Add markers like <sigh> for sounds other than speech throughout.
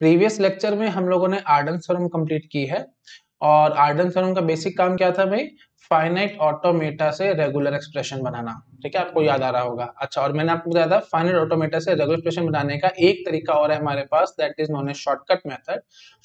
previous lecture में हम लोगों ने आर्डन थ्योरम कंप्लीट की है और आर्डन थ्योरम का बेसिक काम क्या था भाई फाइनाइट ऑटोमेटा से रेगुलर एक्सप्रेशन बनाना ठीक है आपको याद आ रहा होगा अच्छा और मैंने आपको बताया था फाइनल ऑटोमेटा से रेगुलर एक्सप्रेशन बनाने का एक तरीका और है हमारे पास that is non edge shortcut method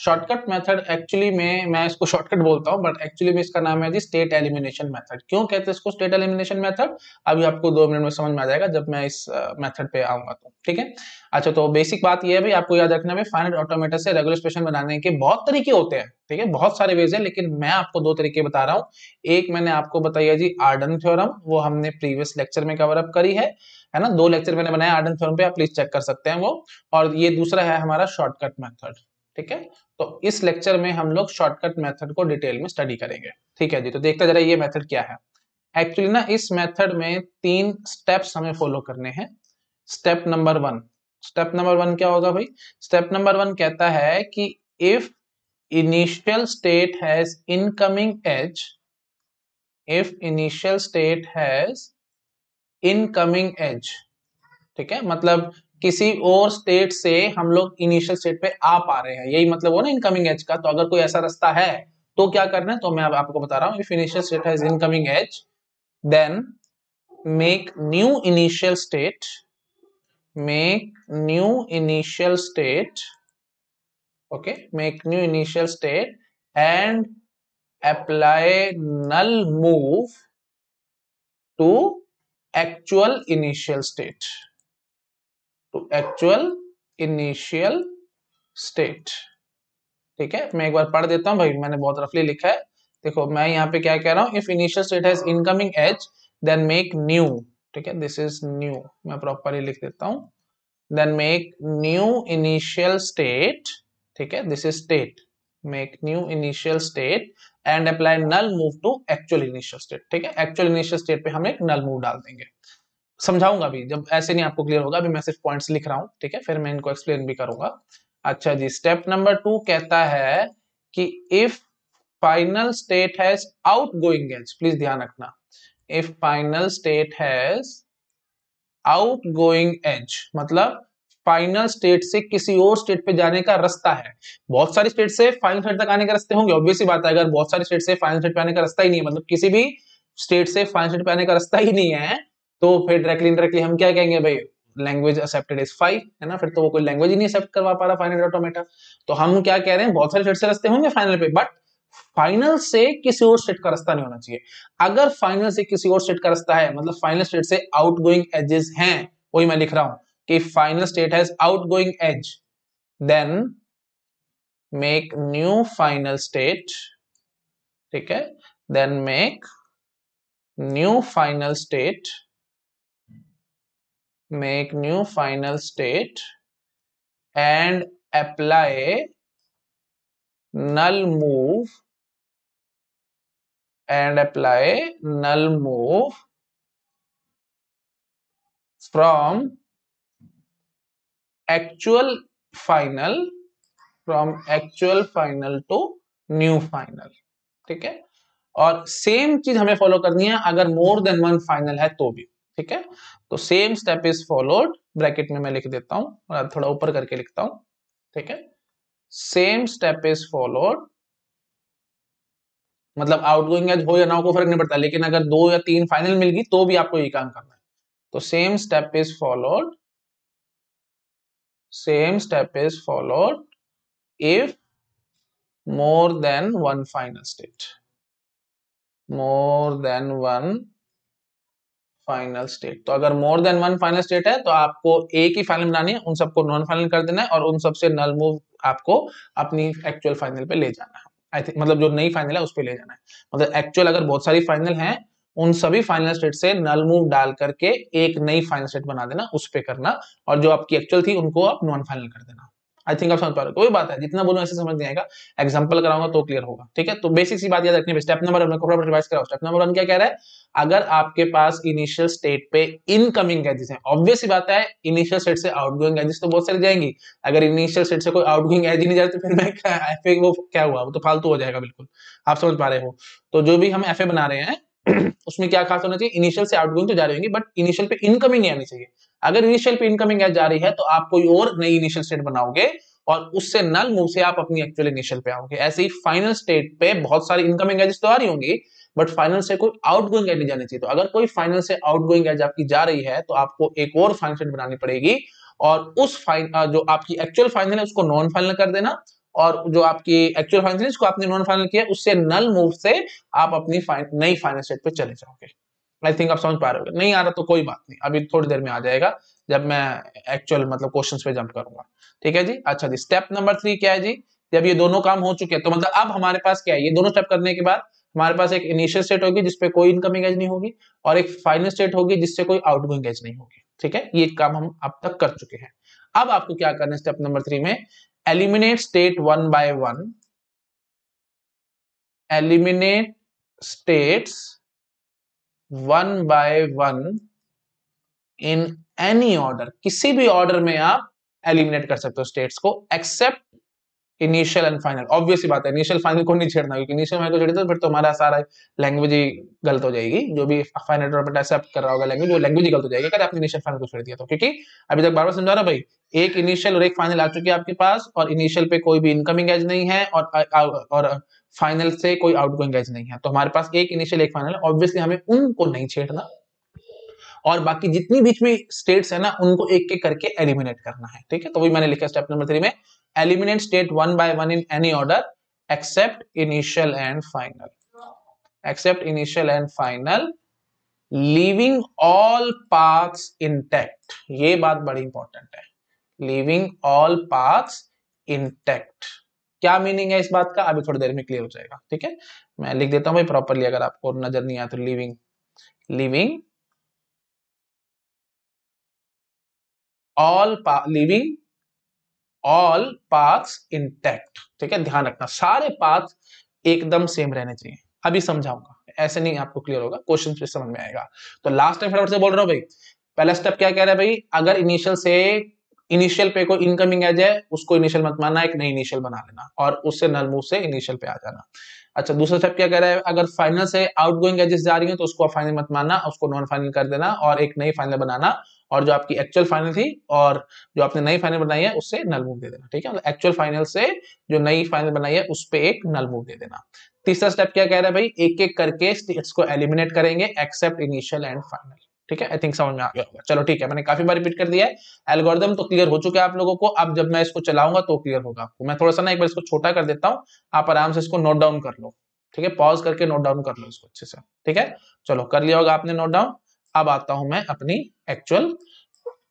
shortcut method actually में मैं इसको शॉर्टकट बोलता हूँ बट एक्चुअली में इसका नाम है जी स्टेट एलिमिनेशन मेथड क्यों कहते हैं इसको स्टेट एलिमिनेशन मेथड अभी आपको दो मिनट में समझ में आ जाएगा जब मैं इस मेथड पे आऊंगा तो ठीक है अच्छा तो बेसिक बात यह है आपको याद रखना है फाइनल ऑटोमेटा से रेगुलर एक्सप्रेशन बनाने के बहुत तरीके होते हैं ठीक है बहुत सारे वेज है लेकिन मैं आपको दो तरीके बता रहा हूँ एक मैंने आपको बताया जी आर्डन थ्योरम वो हमने प्रीवियस लेक्चर में कवर अप करी है है ना दो लेक्चर मैंने बनाया आर्ट एंड फॉर्म पे आप प्लीज चेक कर सकते हैं वो और ये दूसरा है हमारा शॉर्टकट मेथड ठीक है तो इस लेक्चर में हम लोग शॉर्टकट मेथड को डिटेल में स्टडी करेंगे ठीक है जी तो देखते जरा ये मेथड क्या है एक्चुअली ना इस मेथड में तीन स्टेप्स हमें फॉलो करने हैं step number one step number one क्या होगा भाई स्टेप नंबर वन कहता है कि if initial state has incoming edge if initial state has incoming edge ठीक है मतलब किसी और स्टेट से हम लोग इनिशियल स्टेट पे आ पा रहे हैं यही मतलब हो ना इनकमिंग एज का तो अगर कोई ऐसा रास्ता है तो क्या करना है तो मैं आपको बता रहा हूं if initial state has incoming edge then make new initial state make new initial state okay make new initial state and apply null move to actual initial state to actual initial state ठीक है मैं एक बार पढ़ देता हूं भाई मैंने बहुत रफली लिखा है देखो मैं यहाँ पे क्या कह रहा हूँ if initial state has incoming edge then make new ठीक है दिस इज न्यू मैं प्रॉपरली लिख देता हूँ then make new initial state ठीक है this is state make new initial state and apply null move to actual initial state ठीक है एक्चुअल इनिशियल स्टेट पे हम एक नल मूव डाल देंगे समझाऊंगा अभी जब ऐसे नहीं आपको क्लियर होगा अभी मैं सिर्फ पॉइंट्स लिख रहा हूँ ठीक है फिर मैं इनको एक्सप्लेन भी करूंगा अच्छा जी स्टेप नंबर टू कहता है कि if final state has outgoing edge please ध्यान रखना if final state has outgoing edge मतलब फाइनल स्टेट से किसी और स्टेट पे जाने का रास्ता है बहुत सारी स्टेट से फाइनल स्टेट तक आने के रास्ते होंगे ऑब्वियसली बात है अगर बहुत सारे स्टेट से फाइनल स्टेट पे आने का रास्ता ही नहीं है मतलब किसी भी स्टेट से फाइनल स्टेट पे आने का रास्ता ही नहीं है तो फिर डायरेक्टली इंडायरेक्टली हम क्या कहेंगे भाई लैंग्वेज एक्सेप्टेड इज फाइव है ना फिर तो वो कोई लैंग्वेज ही नहीं एक्सेप्ट करवा पा रहा फाइनल ऑटोमेटा तो हम क्या कह रहे हैं बहुत सारे स्टेट से रास्ते होंगे फाइनल पे बट फाइनल से किसी और स्टेट का रास्ता नहीं होना चाहिए अगर फाइनल से किसी और स्टेट का रास्ता है मतलब फाइनल स्टेट से आउट गोइंग एजेस हैं वही मैं लिख रहा हूं if final state has outgoing edge then make new final state ठीक है then make new final state make new final state and apply null move and apply null move from actual final from actual final to new final ठीक है और same चीज हमें follow करनी है अगर मोर देन वन फाइनल है तो भी ठीक है तो same step is followed bracket में मैं लिख देता हूं थोड़ा ऊपर करके लिखता हूं ठीक है सेम स्टेप इज फॉलोड मतलब आउट गोइंग हो या ना हो को फर्क नहीं पड़ता लेकिन अगर दो या तीन फाइनल मिलगी तो भी आपको ये काम करना है तो same step is followed same step is followed if more than one final state more than one final state तो अगर more than one final state है तो आपको एक ही फाइनल बनानी है उन सबको नॉन फाइनल कर देना है और उन सबसे नल मूव आपको अपनी एक्चुअल फाइनल पे ले जाना है आई थिंक मतलब जो नई फाइनल है उस पर ले जाना है मतलब एक्चुअल अगर बहुत सारी फाइनल है उन सभी फाइनल स्टेट से नल मूव डाल करके एक नई फाइनल स्टेट बना देना उस पर करना और जो आपकी एक्चुअल थी उनको आप नॉन फाइनल कर देना आई थिंक आप समझ पा रहे हो कोई तो बात है जितना बोलो ऐसे समझ नहीं आएगा एग्जाम्पल कराऊंगा तो क्लियर होगा ठीक है तो बेसिक सी बात याद रखनी स्टेप नंबर वन रिवाइज कराओ स्टेप नंबर वन क्या कह रहा है अगर आपके पास इनिशियल स्टेट पे इनकमिंग गैजेस है ऑब्वियस बात है इनिशियल स्टेट से आउटगोइंग गैजेस तो बहुत सारी जाएंगी अगर इनिशियल स्टेट से कोई आउटगोइंग गोइंग गैजी नहीं जाए तो फिर मैं एफ वो क्या हुआ वो तो फालतू हो जाएगा बिल्कुल आप समझ पा रहे हो तो जो भी हम एफ बना रहे हैं <clears throat> उसमें क्या खास होना चाहिए इनिशियल से आउटगोइंग तो रही होंगी बट इनिशियल पे इनकमिंग नहीं आनी चाहिए अगर इनिशियल पे इनकमिंग गैस जा रही है तो आप कोई और नई इनिशियल स्टेट बनाओगे और उससे नल मूव से आप अपनी एक्चुअल इनिशियल पे आओगे ऐसे ही फाइनल स्टेट पे बहुत सारी इनकमिंग एजेस तो आ रही होंगी बट फाइनल से कोई आउट गोइंग नहीं जानी चाहिए तो अगर कोई फाइनल से आउट गोइंग एज आपकी जा रही है तो आपको एक और फाइनल स्टेट बनानी पड़ेगी और उस फाइन जो आपकी एक्चुअल फाइनल है उसको नॉन फाइनल कर देना और जो आपकी एक्चुअल फाइनेंशियल जिसको आपने नॉन फाइनल किया उससे नल मूव से आप अपनी नई फाइनेंस डेट पे चले जाओगे आई थिंक आप समझ पा रहे हो नहीं आ रहा तो कोई बात नहीं अभी थोड़ी देर में आ जाएगा जब मैं एक्चुअल मतलब क्वेश्चंस पे जंप करूंगा ठीक है जी अच्छा जी स्टेप नंबर थ्री क्या है जी जब ये दोनों काम हो चुके हैं तो मतलब अब हमारे पास क्या है ये दोनों स्टेप करने के बाद हमारे पास एक इनिशियल स्टेट होगी जिसपे कोई इनकम एंगेज नहीं होगी और एक फाइनल स्टेट होगी जिससे कोई आउटगोइंग एंगेज नहीं होगी ठीक है ये काम हम अब तक कर चुके हैं अब आपको क्या करना है स्टेप नंबर थ्री में eliminate state one by one eliminate states one by one in any order किसी भी order में आप eliminate कर सकते हो states को except initial and final obviously बात है इनिशियल फाइनल को नहीं छेड़ना क्योंकि इनिशियल फाइनल को छेड़ते तो फिर तो हमारा सारा लैंग्वेज ही गलत हो जाएगी जो भी फाइनल टूर्नामेंट एक्सेप्ट कर रहा होगा लैंग्वेज वो लैंग्वेज ही गलत हो जाएगी अगर आपने इनिशियल फाइनल को छेड़ दिया तो क्योंकि अभी तक बार बार समझा रहा भाई एक इनिशियल और एक फाइनल आ चुकी है आपके पास और इनिशियल पे कोई भी इनकमिंग एज नहीं है और और फाइनल से कोई आउटगोइंग एज नहीं है तो हमारे पास एक इनिशियल एक फाइनल ऑब्वियसली हमें उनको नहीं छेड़ना और बाकी जितनी बीच में स्टेट्स है ना उनको एक एक करके एलिमिनेट करना है ठीक है तो वही मैंने लिखा स्टेप नंबर थ्री में eliminate state one by one in any order except initial and final except initial and final leaving all paths intact ये बात बड़ी इंपॉर्टेंट है leaving all paths intact क्या मीनिंग है इस बात का अभी थोड़ी देर में क्लियर हो जाएगा ठीक है मैं लिख देता हूं भाई प्रॉपरली अगर आपको नजर नहीं आया तो leaving leaving all leaving all paths intact ठीक है ध्यान रखना सारे पाथ एकदम सेम रहने चाहिए अभी समझाऊंगा ऐसे नहीं आपको क्लियर होगा क्वेश्चन फिर समझ में आएगा तो लास्ट टाइम फटाफट से बोल रहा हूँ भाई पहला स्टेप क्या कह रहा है भाई अगर इनिशियल से इनिशियल पे कोई इनकमिंग आ जाए उसको इनिशियल मत मानना एक नई इनिशियल बना लेना और उससे नल मूव से इनिशियल पे आ जाना अच्छा दूसरा स्टेप क्या कह रहा है अगर फाइनल से आउट गोइंग एजेस जा रही है तो उसको फाइनल मत मानना उसको नॉन फाइनल कर देना और एक नई फाइनल बनाना और जो आपकी एक्चुअल फाइनल थी और जो आपने नई फाइनल बनाई है उससे नल मूव दे देना ठीक है एक्चुअल मतलब फाइनल से जो नई फाइनल बनाई है उस पर एक नल मूव दे देना तीसरा स्टेप क्या कह रहा है भाई एक एक करके स्टेट्स को एलिमिनेट करेंगे एक्सेप्ट इनिशियल एंड फाइनल ठीक है आई थिंक समझ में आ गया होगा चलो ठीक है मैंने काफी बार रिपीट कर दिया है एल्गोरिदम तो क्लियर हो चुका है आप लोगों को अब जब मैं इसको चलाऊंगा तो क्लियर होगा आपको मैं थोड़ा सा ना एक बार इसको छोटा कर देता हूँ आप आराम से इसको नोट डाउन कर लो ठीक है पॉज करके नोट डाउन कर लो इसको अच्छे से ठीक है चलो कर लिया होगा आपने नोट डाउन अब आता हूं मैं अपनी एक्चुअल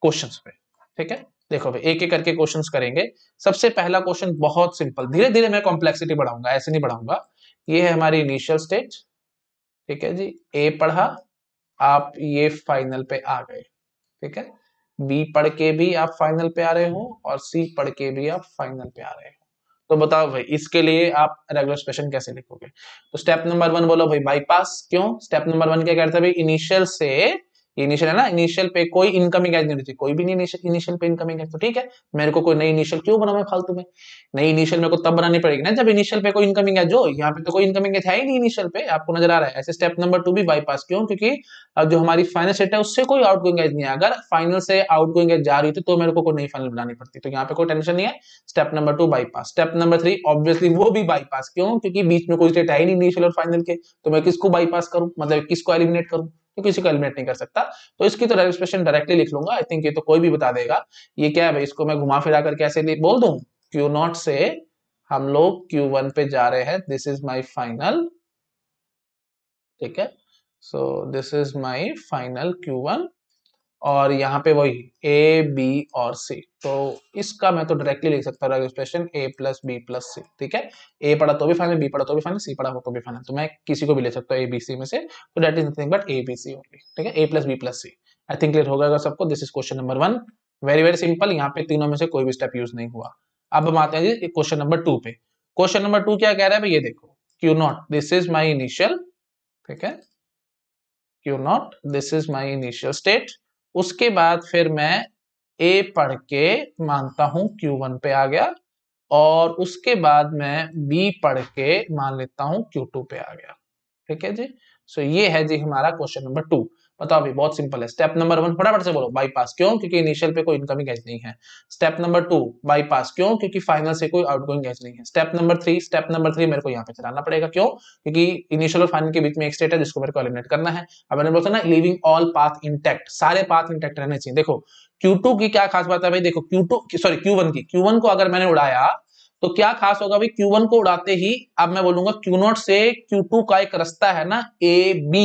क्वेश्चन पे ठीक है देखो भाई एक एक करके क्वेश्चन करेंगे सबसे पहला क्वेश्चन बहुत सिंपल धीरे धीरे मैं कॉम्प्लेक्सिटी बढ़ाऊंगा ऐसे नहीं बढ़ाऊंगा ये है हमारी इनिशियल स्टेज ठीक है जी ए पढ़ा आप ये फाइनल पे आ गए ठीक है बी पढ़ के भी आप फाइनल पे आ रहे हो और सी पढ़ के भी आप फाइनल पे आ रहे हो तो बताओ भाई इसके लिए आप रेगुलर स्पेशन कैसे लिखोगे तो स्टेप नंबर वन बोलो भाई बाईपास क्यों स्टेप नंबर वन क्या करता है भाई इनिशियल से इनिशियल है ना इनिशियल पे कोई इनकमिंग एज नहीं होती कोई भी नहीं इनिशियल पे इनकमिंग एज तो ठीक है मेरे को कोई नई इनिशियल क्यों बना मैं फालतू में नई इनिशियल मेरे को तब बनानी पड़ेगी ना जब इनिशियल पे कोई इनकमिंग एज हो यहाँ पे तो कोई इनकमिंग एज है ही नहीं इनिशियल पे आपको नजर आ रहा है ऐसे स्टेप नंबर टू भी बाईपास क्यों क्योंकि जो हमारी फाइनल सेट है उससे कोई आउट गोइंग एज नहीं है अगर फाइनल से आउट गोइंग एज जा रही थी तो मेरे को कोई नई फाइनल बनानी पड़ती तो यहाँ पे कोई टेंशन नहीं है step number two bypass step number three obviously वो भी बाईपास क्यों क्योंकि बीच में कोई स्टेट है ही नहीं इनिशियल और फाइनल के तो मैं किसको बाईपास करूँ मतलब किसको एलिमिनेट करूँ तो किसी को एलिमिनेट नहीं कर सकता तो इसकी तो एक्सप्रेशन डायरेक्टली लिख लूंगा आई थिंक ये तो कोई भी बता देगा ये क्या है भाई इसको मैं घुमा फिरा करके ऐसे बोल दू क्यू नॉट से हम लोग क्यू वन पे जा रहे हैं दिस इज माई फाइनल ठीक है so this is my final Q one और यहाँ पे वही ए बी और सी तो इसका मैं तो डायरेक्टली लिख सकता हूँ expression A plus B plus C ठीक है ए पढ़ा तो भी फाइनल बी पढ़ा तो भी फाइनल सी पढ़ा तो भी फाइनल तो मैं किसी को भी ले सकता हूँ ए बी सी में से तो that is nothing but A B C only ठीक है A plus B plus C I think clear होगा सबको this is question number one very very simple यहाँ पे तीनों में से कोई भी स्टेप यूज नहीं हुआ अब हम आते हैं जी क्वेश्चन नंबर टू पे क्वेश्चन नंबर टू क्या कह रहा है भाई ये देखो Q naught this is my initial ठीक है Q naught this is my initial state उसके बाद फिर मैं ए पढ़ के मानता हूं क्यू वन पे आ गया और उसके बाद मैं बी पढ़ के मान लेता हूं क्यू टू पे आ गया ठीक है जी सो ये है जी हमारा क्वेश्चन नंबर टू बताओ अभी बहुत सिंपल है स्टेप नंबर वन फटाफट से बोलो बाईपास क्यों क्योंकि इनिशियल पे कोई इनकमिंग गैस नहीं है स्टेप नंबर टू बाईपास क्यों क्योंकि फाइनल से कोई आउटगोइंग गैस नहीं है step number three step number three मेरे को यहाँ पे चलाना पड़ेगा क्यों क्योंकि इनिशियल और फाइनल के बीच में एक स्टेट है जिसको मेरे को एलिमिनेट करना है अब मैंने बोलता ना लिविंग ऑल पाथ इंटेक्ट सारे पाथ इंटेक्ट रहने चाहिए देखो क्यू की क्या खास बात है भाई देखो टू सॉरी क्यू की क्यू को अगर मैंने उड़ाया तो क्या खास होगा भाई Q1 को उड़ाते ही अब मैं बोलूंगा Q0 से Q2 का एक रास्ता है ना ए बी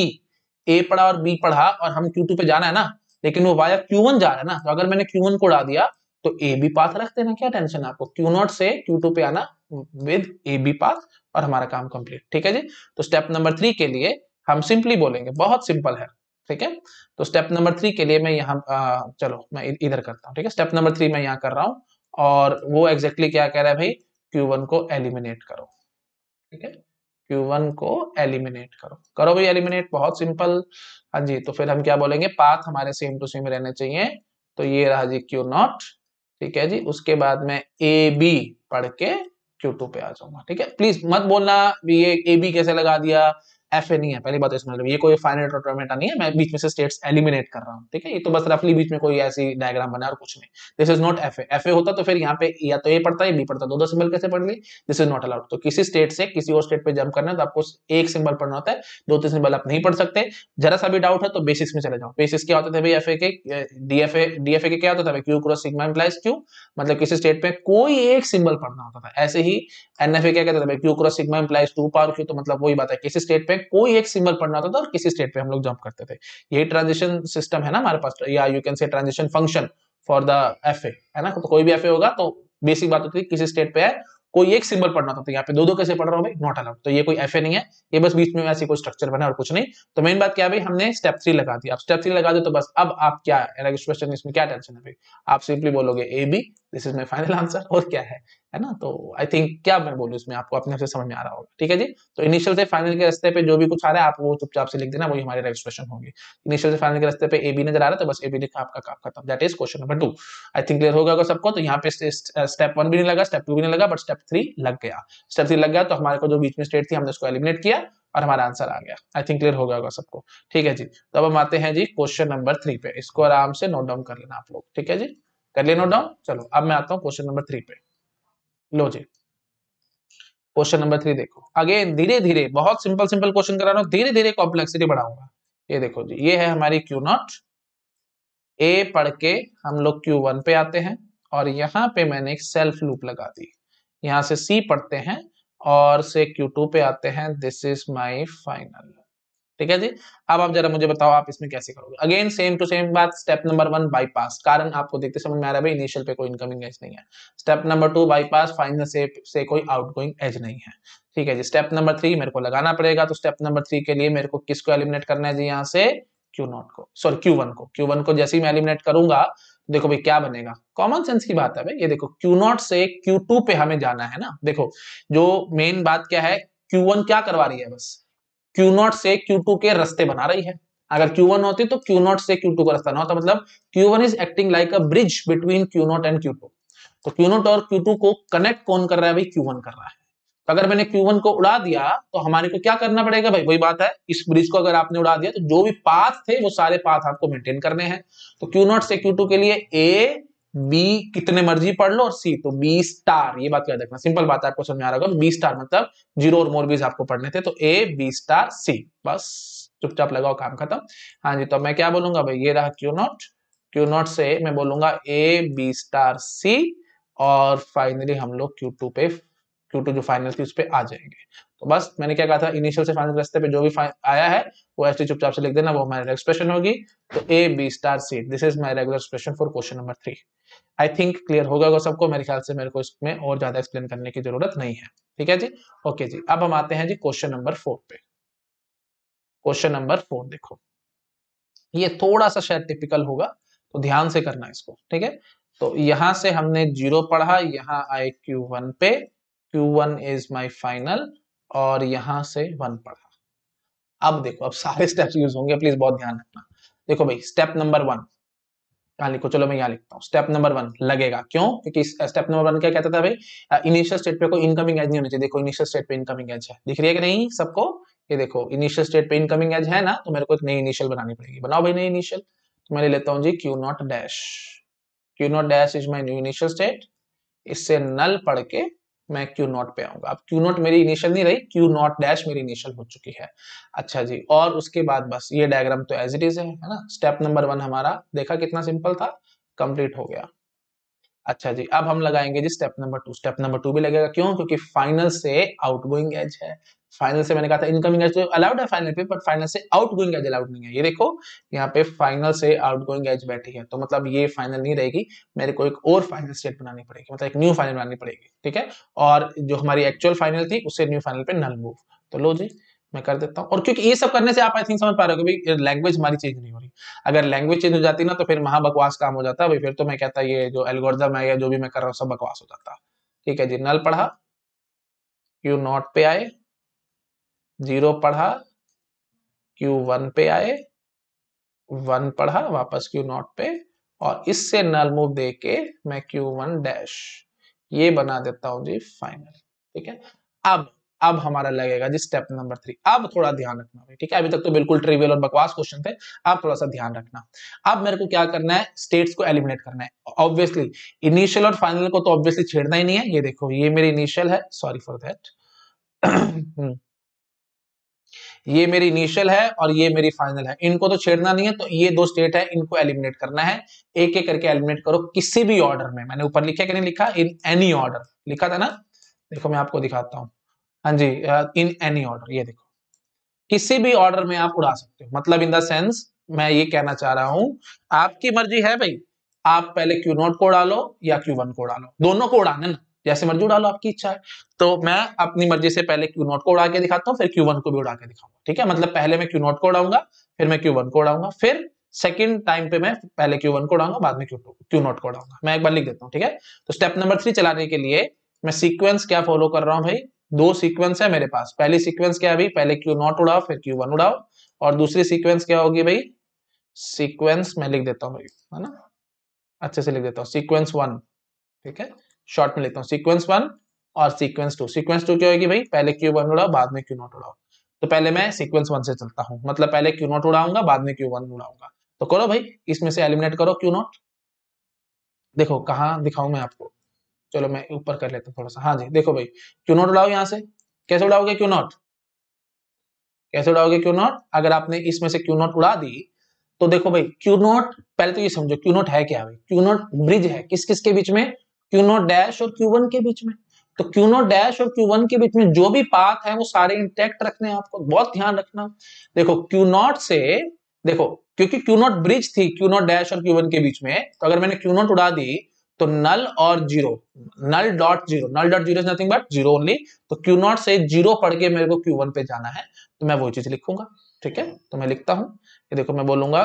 ए पढ़ा और बी पढ़ा और हम क्यू पे जाना है ना लेकिन वो वाया क्यू जा रहा है ना तो अगर मैंने क्यू को उड़ा दिया तो ए बी पाथ रख देना क्या टेंशन आपको क्यू नॉट से क्यू टू पे आना विद ए बी पाथ और हमारा काम कंप्लीट ठीक है जी तो स्टेप नंबर थ्री के लिए हम सिंपली बोलेंगे बहुत सिंपल है ठीक है तो स्टेप नंबर थ्री के लिए मैं यहाँ चलो मैं इधर करता हूँ ठीक है स्टेप नंबर थ्री मैं यहाँ कर रहा हूँ और वो एग्जैक्टली exactly क्या कह रहा है भाई क्यू को एलिमिनेट करो ठीक है वन को एलिमिनेट करो करो भाई एलिमिनेट बहुत सिंपल हाँ जी तो फिर हम क्या बोलेंगे पाथ हमारे सेम टू सेम रहने चाहिए तो ये रहा जी क्यू नॉट ठीक है जी उसके बाद में ए बी पढ़ के क्यू टू पे आ जाऊंगा ठीक है प्लीज मत बोलना ये ए बी कैसे लगा दिया एफ ए नहीं है पहली बात तो इसमें मतलब ये कोई फाइनल ऑटोमेटा नहीं है मैं बीच में से स्टेट्स एलिमिनेट कर रहा हूँ ठीक है ये तो बस रफली बीच में कोई ऐसी डायग्राम बना और कुछ नहीं this is not F A F A होता तो फिर यहाँ पे या तो ए पड़ता है बी पड़ता दो दो सिंबल कैसे पढ़ ली दिस इज नॉट अलाउड तो किसी स्टेट से किसी और स्टेट पे जम्प करना है तो आपको एक सिंबल पढ़ना होता है दो तीन सिंबल आप नहीं पढ़ सकते जरा सा भी डाउट है तो बेसिक्स में चले जाओ बेसिक्स क्या होते थे भाई एफ ए के D F A D F A के क्या होता था Q cross sigma implies Q मतलब किसी स्टेट पे कोई एक सिंबल पढ़ना होता था ऐसे ही एन एफ ए क्या कहता था Q cross sigma implies two power Q तो मतलब वही बात है किसी स्टेट पे स्टेट कोई एक सिंबल पढ़ना होता था और किसी स्टेट पे हम लोग जंप करते थे यही ट्रांजिशन सिस्टम है ना हमारे पास या you can say transition function for the F A है ना तो कोई भी एफ ए होगा तो बेसिक बात होती है किसी स्टेट पे है कोई एक सिंबल पढ़ना होता था यहाँ पे दो दो कैसे पढ़ रहा हूँ भाई नॉट अलाउड तो ये कोई एफ ए नहीं है ये बस बीच में ऐसी कोई स्ट्रक्चर बना और कुछ नहीं तो मेन बात क्या भाई हमने स्टेप थ्री लगा दी आप स्टेप थ्री लगा दो तो बस अब आप क्या क्वेश्चन इसमें क्या टेंशन है भाई आप सिंपली बोलोगे A B this is my final answer और क्या है है ना तो आई थिंक क्या मैं बोलूँ इसमें आपको अपने आप से समझ में आ रहा होगा ठीक है जी तो इनिशियल से फाइनल के रस्ते पे जो भी कुछ आ रहा है आप वो चुपचाप से लिख देना वही हमारे रजिस्ट्रेशन होगी इनिशियल से फाइनल के रस्ते पे ए बी नजर आ रहा है तो बस ए बी लिखा आपका काम खत्म that is question number two I think clear होगा सबको तो यहाँ पे स्टेप वन uh, भी नहीं लगा स्टेप टू भी नहीं लगा बट स्टेप थ्री लग गया स्टेप थ्री लग गया तो हमारे को जो बीच में स्टेट थी हमने उसको एलिमिनेट किया और हमारा आंसर आ गया आई थिंक क्लियर हो गया होगा सबको ठीक है जी तो अब हम आते हैं जी क्वेश्चन नंबर थ्री पे इसको आराम से नोट डाउन कर लेना आप लोग ठीक है जी कर लिया नोट डाउन चलो अब मैं आता हूं क्वेश्चन नंबर थ्री पे लो जी क्वेश्चन नंबर थ्री देखो अगेन धीरे धीरे बहुत सिंपल सिंपल क्वेश्चन करा रहा हूं धीरे धीरे कॉम्प्लेक्सिटी बढ़ाऊंगा ये देखो जी ये है हमारी क्यू नॉट ए पढ़ के हम लोग क्यू वन पे आते हैं और यहाँ पे मैंने एक सेल्फ लूप लगा दी यहां से सी पढ़ते हैं और से क्यू टू पे आते हैं दिस इज माई फाइनल ठीक है जी अब आप जरा मुझे बताओ आप इसमें कैसे करोगे अगेन सेम टू सेम बात स्टेप नंबर वन बाईपास कारण आपको देखते समझ में आ रहा है भाई इनिशियल पे कोई इनकमिंग एज नहीं है step number two bypass final से से कोई आउटगोइंग एज नहीं है ठीक है जी स्टेप नंबर थ्री मेरे को लगाना पड़ेगा तो स्टेप नंबर थ्री के लिए मेरे को किसको एलिमिनेट करना है जी यहाँ से क्यू नॉट को सॉरी क्यू को क्यू को जैसे ही मैं एलिमिनेट करूंगा देखो भाई क्या बनेगा कॉमन सेंस की बात है भाई ये देखो क्यू नॉट से क्यू टू पे हमें जाना है ना देखो जो मेन बात क्या है क्यू वन क्या करवा रही है बस Q0 से Q2 के रास्ते बना रही है अगर Q1 होती तो Q0 से Q2 का रास्ता ना होता मतलब Q1 one is acting like a bridge between Q0 naught and Q तो Q0 और Q2 को कनेक्ट कौन कर रहा है भाई Q1 कर रहा है तो अगर मैंने Q1 को उड़ा दिया तो हमारे को क्या करना पड़ेगा भाई वही बात है इस ब्रिज को अगर आपने उड़ा दिया तो जो भी पाथ थे वो सारे पाथ आपको मेंटेन करने हैं तो क्यू से क्यू के लिए ए बी कितने मर्जी पढ़ लो और सी तो बी स्टार ये बात याद रखना सिंपल बात है आपको समझ में आ रहा होगा बी स्टार मतलब जीरो और मोर बीज आपको पढ़ने थे तो ए बी स्टार सी बस चुपचाप लगाओ काम खत्म हाँ जी तो मैं क्या बोलूंगा भाई ये रहा क्यू नॉट क्यू नॉट से मैं बोलूंगा ए बी स्टार सी और फाइनली हम लोग क्यू टू पे क्यू टू जो फाइनल थी उस पर आ जाएंगे तो बस मैंने क्या कहा था इनिशियल से फाइनल रास्ते पे जो भी आया है वो एस चुपचाप से लिख देना वो हमारा एक्सप्रेशन होगी तो A B star C this is my regular expression for question number three I think clear होगा सबको मेरे ख्याल से मेरे को इसमें और ज्यादा एक्सप्लेन करने की जरूरत नहीं है ठीक है जी ओके जी अब हम आते हैं जी क्वेश्चन नंबर फोर पे क्वेश्चन नंबर फोर देखो ये थोड़ा सा शायद टिपिकल होगा तो ध्यान से करना इसको ठीक है तो यहां से हमने जीरो पढ़ा यहाँ आए क्यू वन पे Q one is my final और यहाँ से वन पढ़ा अब देखो अब सारे स्टेप्स यूज होंगे प्लीज बहुत ध्यान रखना देखो भाई स्टेप नंबर वन कहा लिखो चलो मैं यहाँ लिखता हूँ स्टेप नंबर वन लगेगा क्यों क्योंकि स्टेप नंबर वन क्या कहता था भाई इनिशियल स्टेट पे कोई इनकमिंग एज नहीं होनी चाहिए देखो इनिशियल स्टेट पे इनकमिंग एज है दिख रही है कि नहीं सबको ये देखो इनिशियल स्टेट पे इनकमिंग एज है ना तो मेरे को एक नई इनिशियल बनानी पड़ेगी बनाओ भाई नई इनिशियल तो मैं लेता हूँ जी Q naught dash Q naught dash is my new initial state इससे नल पढ़ के मैं क्यू नॉट पे आऊंगा अब क्यू नॉट मेरी इनिशियल नहीं रही क्यू नॉट डैश मेरी इनिशियल हो चुकी है अच्छा जी और उसके बाद बस ये डायग्राम तो एज इट इज है ना स्टेप नंबर वन हमारा देखा कितना सिंपल था कंप्लीट हो गया अच्छा जी अब हम लगाएंगे जी step number two step number two भी लगेगा क्यों क्योंकि फाइनल से आउटगोइंग एज है फाइनल से मैंने कहा था इनकमिंग एज तो अलाउड है फाइनल पे बट फाइनल से आउट गोइंग एज अलाउड नहीं है ये देखो यहाँ पे फाइनल से आउट गोइंग एज बैठी है तो मतलब ये फाइनल नहीं रहेगी मेरे को एक और फाइनल स्टेट बनानी पड़ेगी मतलब एक न्यू फाइनल बनानी पड़ेगी ठीक है और जो हमारी एक्चुअल फाइनल थी उससे न्यू फाइनल पे नल मूव तो लो जी मैं कर देता हूँ और क्योंकि ये सब करने से आप आई थिंक समझ पा रहे हो कि लैंग्वेज हमारी चेंज नहीं हो रही अगर लैंग्वेज चेंज हो जाती ना तो फिर महा बकवास काम हो जाता है फिर तो मैं कहता ये जो एल्गोरिदम है या जो भी मैं कर रहा हूँ सब बकवास हो जाता ठीक है जी नल पढ़ा यू नॉट पे आए जीरो पढ़ा क्यू वन पे आए वन पढ़ा वापस क्यू नॉट पे और इससे नल मूव दे के मैं क्यू वन डैश ये बना देता हूं जी फाइनल ठीक है अब अब हमारा लगेगा जी स्टेप नंबर थ्री अब थोड़ा ध्यान रखना भाई ठीक है अभी तक तो बिल्कुल ट्रिवियल और बकवास क्वेश्चन थे अब थोड़ा सा ध्यान रखना अब मेरे को क्या करना है स्टेट्स को एलिमिनेट करना है ऑब्वियसली इनिशियल और फाइनल को तो ऑब्वियसली छेड़ना ही नहीं है ये देखो ये मेरी इनिशियल है सॉरी फॉर दैट ये मेरी इनिशियल है और ये मेरी फाइनल है इनको तो छेड़ना नहीं है तो ये दो स्टेट है इनको एलिमिनेट करना है एक एक करके एलिमिनेट करो किसी भी ऑर्डर में मैंने ऊपर लिखा कि नहीं लिखा इन एनी ऑर्डर लिखा था ना देखो मैं आपको दिखाता हूँ हाँ जी इन एनी ऑर्डर ये देखो किसी भी ऑर्डर में आप उड़ा सकते हो मतलब इन द सेंस मैं ये कहना चाह रहा हूं आपकी मर्जी है भाई आप पहले क्यू नोट को लो या क्यू वन को लो दोनों को उड़ाना ना जैसे मर्जी उड़ा लो आपकी इच्छा है तो मैं अपनी मर्जी से पहले क्यू नॉट को उड़ा के दिखाता हूँ फिर क्यू वन को भी उड़ा के दिखाऊंगा ठीक है मतलब पहले मैं क्यू नॉट को उड़ाऊंगा फिर मैं क्यू वन को उड़ाऊंगा फिर सेकंड टाइम पे मैं पहले क्यू वन को उड़ाऊंगा बाद में क्यू टू क्यू नॉट को उड़ाऊंगा मैं एक बार लिख देता हूँ ठीक है तो स्टेप नंबर थ्री चलाने के लिए मैं सीक्वेंस क्या फॉलो कर रहा हूँ भाई दो सीक्वेंस है मेरे पास पहली सीक्वेंस क्या है पहले क्यू नॉट उड़ाओ फिर क्यू वन उड़ाओ और दूसरी सीक्वेंस क्या होगी भाई सीक्वेंस मैं लिख देता हूँ भाई है ना अच्छे से लिख देता हूँ सीक्वेंस वन ठीक है शॉर्ट में लिखता हूँ सीक्वेंस वन और सीक्वेंस टू सीक्वेंस टू क्या होगी भाई पहले क्यू वन उड़ाओ बाद में क्यू नॉट उड़ाओ तो पहले मैं सीक्वेंस वन से चलता हूँ मतलब पहले क्यू नॉट उड़ाऊंगा बाद में क्यू वन उड़ाऊंगा तो करो भाई इसमें से एलिमिनेट करो क्यू नॉट देखो कहाँ दिखाऊं मैं आपको चलो मैं ऊपर कर लेता हूँ थोड़ा सा हाँ जी देखो भाई क्यू नॉट उड़ाओ यहाँ से कैसे उड़ाओगे क्यू नॉट कैसे उड़ाओगे क्यू नॉट अगर आपने इसमें से क्यू नॉट उड़ा दी तो देखो भाई क्यू नॉट पहले तो ये समझो क्यू नॉट है क्या भाई क्यू नॉट ब्रिज है किस किसके बीच में क्यू नोट डैश और क्यू वन के बीच में तो क्यू नोट डैश और क्यू वन के बीच में जो भी पाथ है वो सारे इंटेक्ट रखने आपको बहुत ध्यान रखना देखो क्यू नॉट से देखो क्योंकि क्यू नॉट ब्रिज थी क्यू नॉट डैश और क्यू वन के बीच में तो अगर मैंने क्यू नॉट उड़ा दी तो नल और zero null dot zero null dot zero nothing but zero only तो क्यू नॉट से जीरो पढ़ के मेरे को क्यू वन पे जाना है तो मैं वो चीज लिखूंगा ठीक है तो मैं लिखता हूं ये देखो मैं बोलूंगा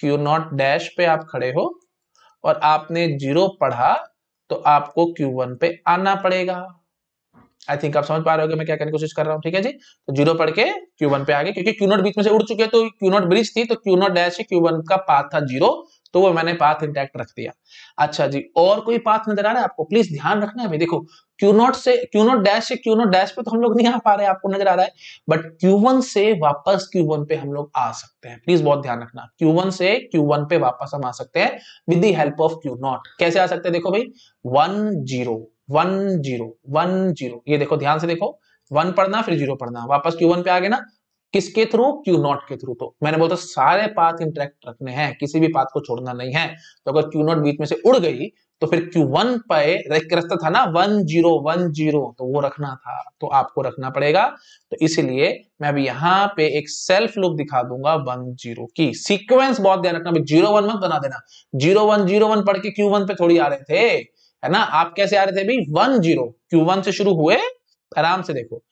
क्यू नॉट डैश पे आप खड़े हो और आपने जीरो पढ़ा तो आपको Q1 पे आना पड़ेगा आई थिंक आप समझ पा रहे हो मैं क्या करने की कोशिश कर रहा हूँ ठीक है जी तो जीरो पढ़ के Q1 पे आ गए क्योंकि Q0 बीच में से उड़ चुके हैं तो Q0 ब्रिज थी तो Q0 डैश Q1 का पाथ था जीरो तो वो मैंने पाथ इंटैक्ट रख दिया अच्छा जी और कोई पाथ नजर आ रहा है आपको प्लीज ध्यान रखना है देखो क्यू नॉट से क्यू नॉट डैश से क्यू नॉट डैश पे तो हम लोग नहीं आ पा रहे आपको नजर आ रहा है बट क्यू वन से वापस क्यू वन पे हम लोग आ सकते हैं प्लीज बहुत ध्यान रखना क्यू वन से क्यू वन पे वापस हम आ सकते हैं with the help of Q naught कैसे आ सकते हैं देखो भाई one zero one zero one zero ये देखो ध्यान से देखो वन पढ़ना फिर जीरो पढ़ना वापस क्यू वन पे आ गए ना किसके थ्रू क्यू नॉट के थ्रू तो मैंने बोला सारे पाथ इंटरेक्ट रखने हैं किसी भी पाथ को छोड़ना नहीं है तो अगर क्यू नॉट बीच में से उड़ गई तो फिर क्यू वन पे एक रास्ता था ना वन जीरो वन जीरो तो वो रखना था तो आपको रखना पड़ेगा तो इसीलिए मैं अभी यहाँ पे एक सेल्फ लुक दिखा दूंगा वन जीरो की सीक्वेंस बहुत ध्यान रखना जीरो वन मत बना देना जीरो वन जीरो वन पढ़ के क्यू वन पे थोड़ी आ रहे थे है ना आप कैसे आ रहे थे अभी वन जीरो क्यू वन से शुरू हुए आराम से देखो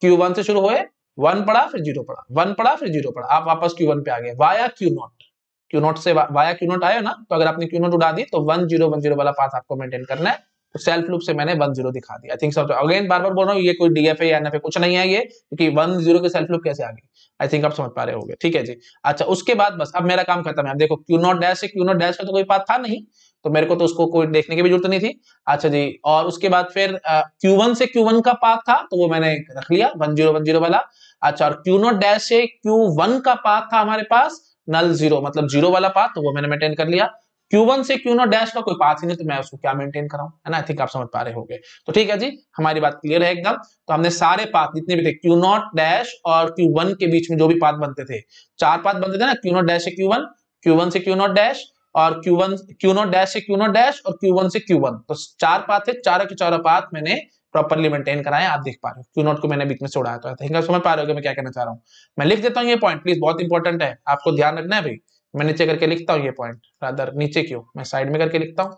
क्यू वन से शुरू हुए वन पड़ा फिर जीरो पड़ा वन पड़ा फिर जीरो पड़ा आप वापस क्यू वन पे आ गए via Q naught Q naught से वा, वाया क्यू नॉट आया ना तो अगर आपने क्यू नॉट उड़ा दी तो वन जीरो वन जीरो वाला पास आपको मेंटेन करना है तो सेल्फ लूप से मैंने वन जीरो दिखा दिया आई थिंक सब अगेन बार बार बोल रहा हूँ ये कोई डीएफ या एनएफ कुछ नहीं है ये क्योंकि वन जीरो के सेल्फ लूप कैसे आ गई आई थिंक आप समझ पा रहे हो ठीक है जी अच्छा उसके बाद बस अब मेरा काम खत्म है अब देखो क्यू नॉट डैश से क्यू नॉट डैश का तो कोई पाथ था नहीं तो मेरे को तो उसको कोई देखने की भी जरूरत नहीं थी अच्छा जी और उसके बाद फिर क्यू वन से क्यू वन का पाथ था तो वो मैंने रख लिया वन जीरो वन जीरो वाला अच्छा और क्यू नोट डैश से क्यू वन का पाथ था हमारे पास नल जीरो मतलब जीरो वाला पाथ तो वो मैंने मेंटेन कर लिया Q1 से Q0 डैश का कोई पाथ ही नहीं तो मैं उसको क्या मेंटेन कराऊं है ना आई थिंक आप समझ पा रहे गए तो ठीक है जी हमारी बात क्लियर है एकदम तो हमने सारे पाथ जितने भी थे Q0 डैश और Q1 के बीच में जो भी पाथ बनते थे चार पाथ बनते थे ना Q0 डैश से Q1 Q1 से Q0 डैश और Q1 Q0 डैश से Q0 डैश और Q1 से Q1 तो चार पाथ थे चारों के चारों पाथ मैंने प्रॉपरली मेंटेन कराएं आप देख पा रहे हो क्यू नोट को मैंने बीच में से उड़ाया तो आप समझ पा रहे हो मैं क्या कहना चाह रहा हूँ मैं लिख देता हूँ ये पॉइंट प्लीज बहुत इंपॉर्टेंट है आपको ध्यान रखना है भाई मैं नीचे करके लिखता हूँ ये पॉइंट रादर नीचे क्यों मैं साइड में करके लिखता हूँ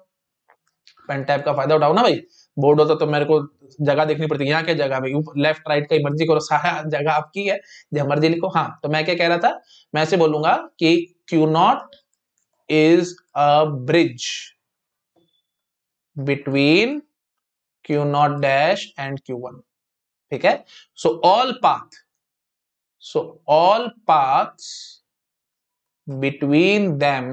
पेन टैप का फायदा उठाओ ना भाई बोर्ड होता तो, तो मेरे को जगह देखनी पड़ती यहाँ क्या जगह भाई लेफ्ट राइट का मर्जी करो सारा जगह आपकी है जब मर्जी लिखो हाँ तो मैं क्या कह रहा था मैं ऐसे बोलूंगा कि Q naught is a bridge between Q naught dash and Q one ठीक है so all path so all path between them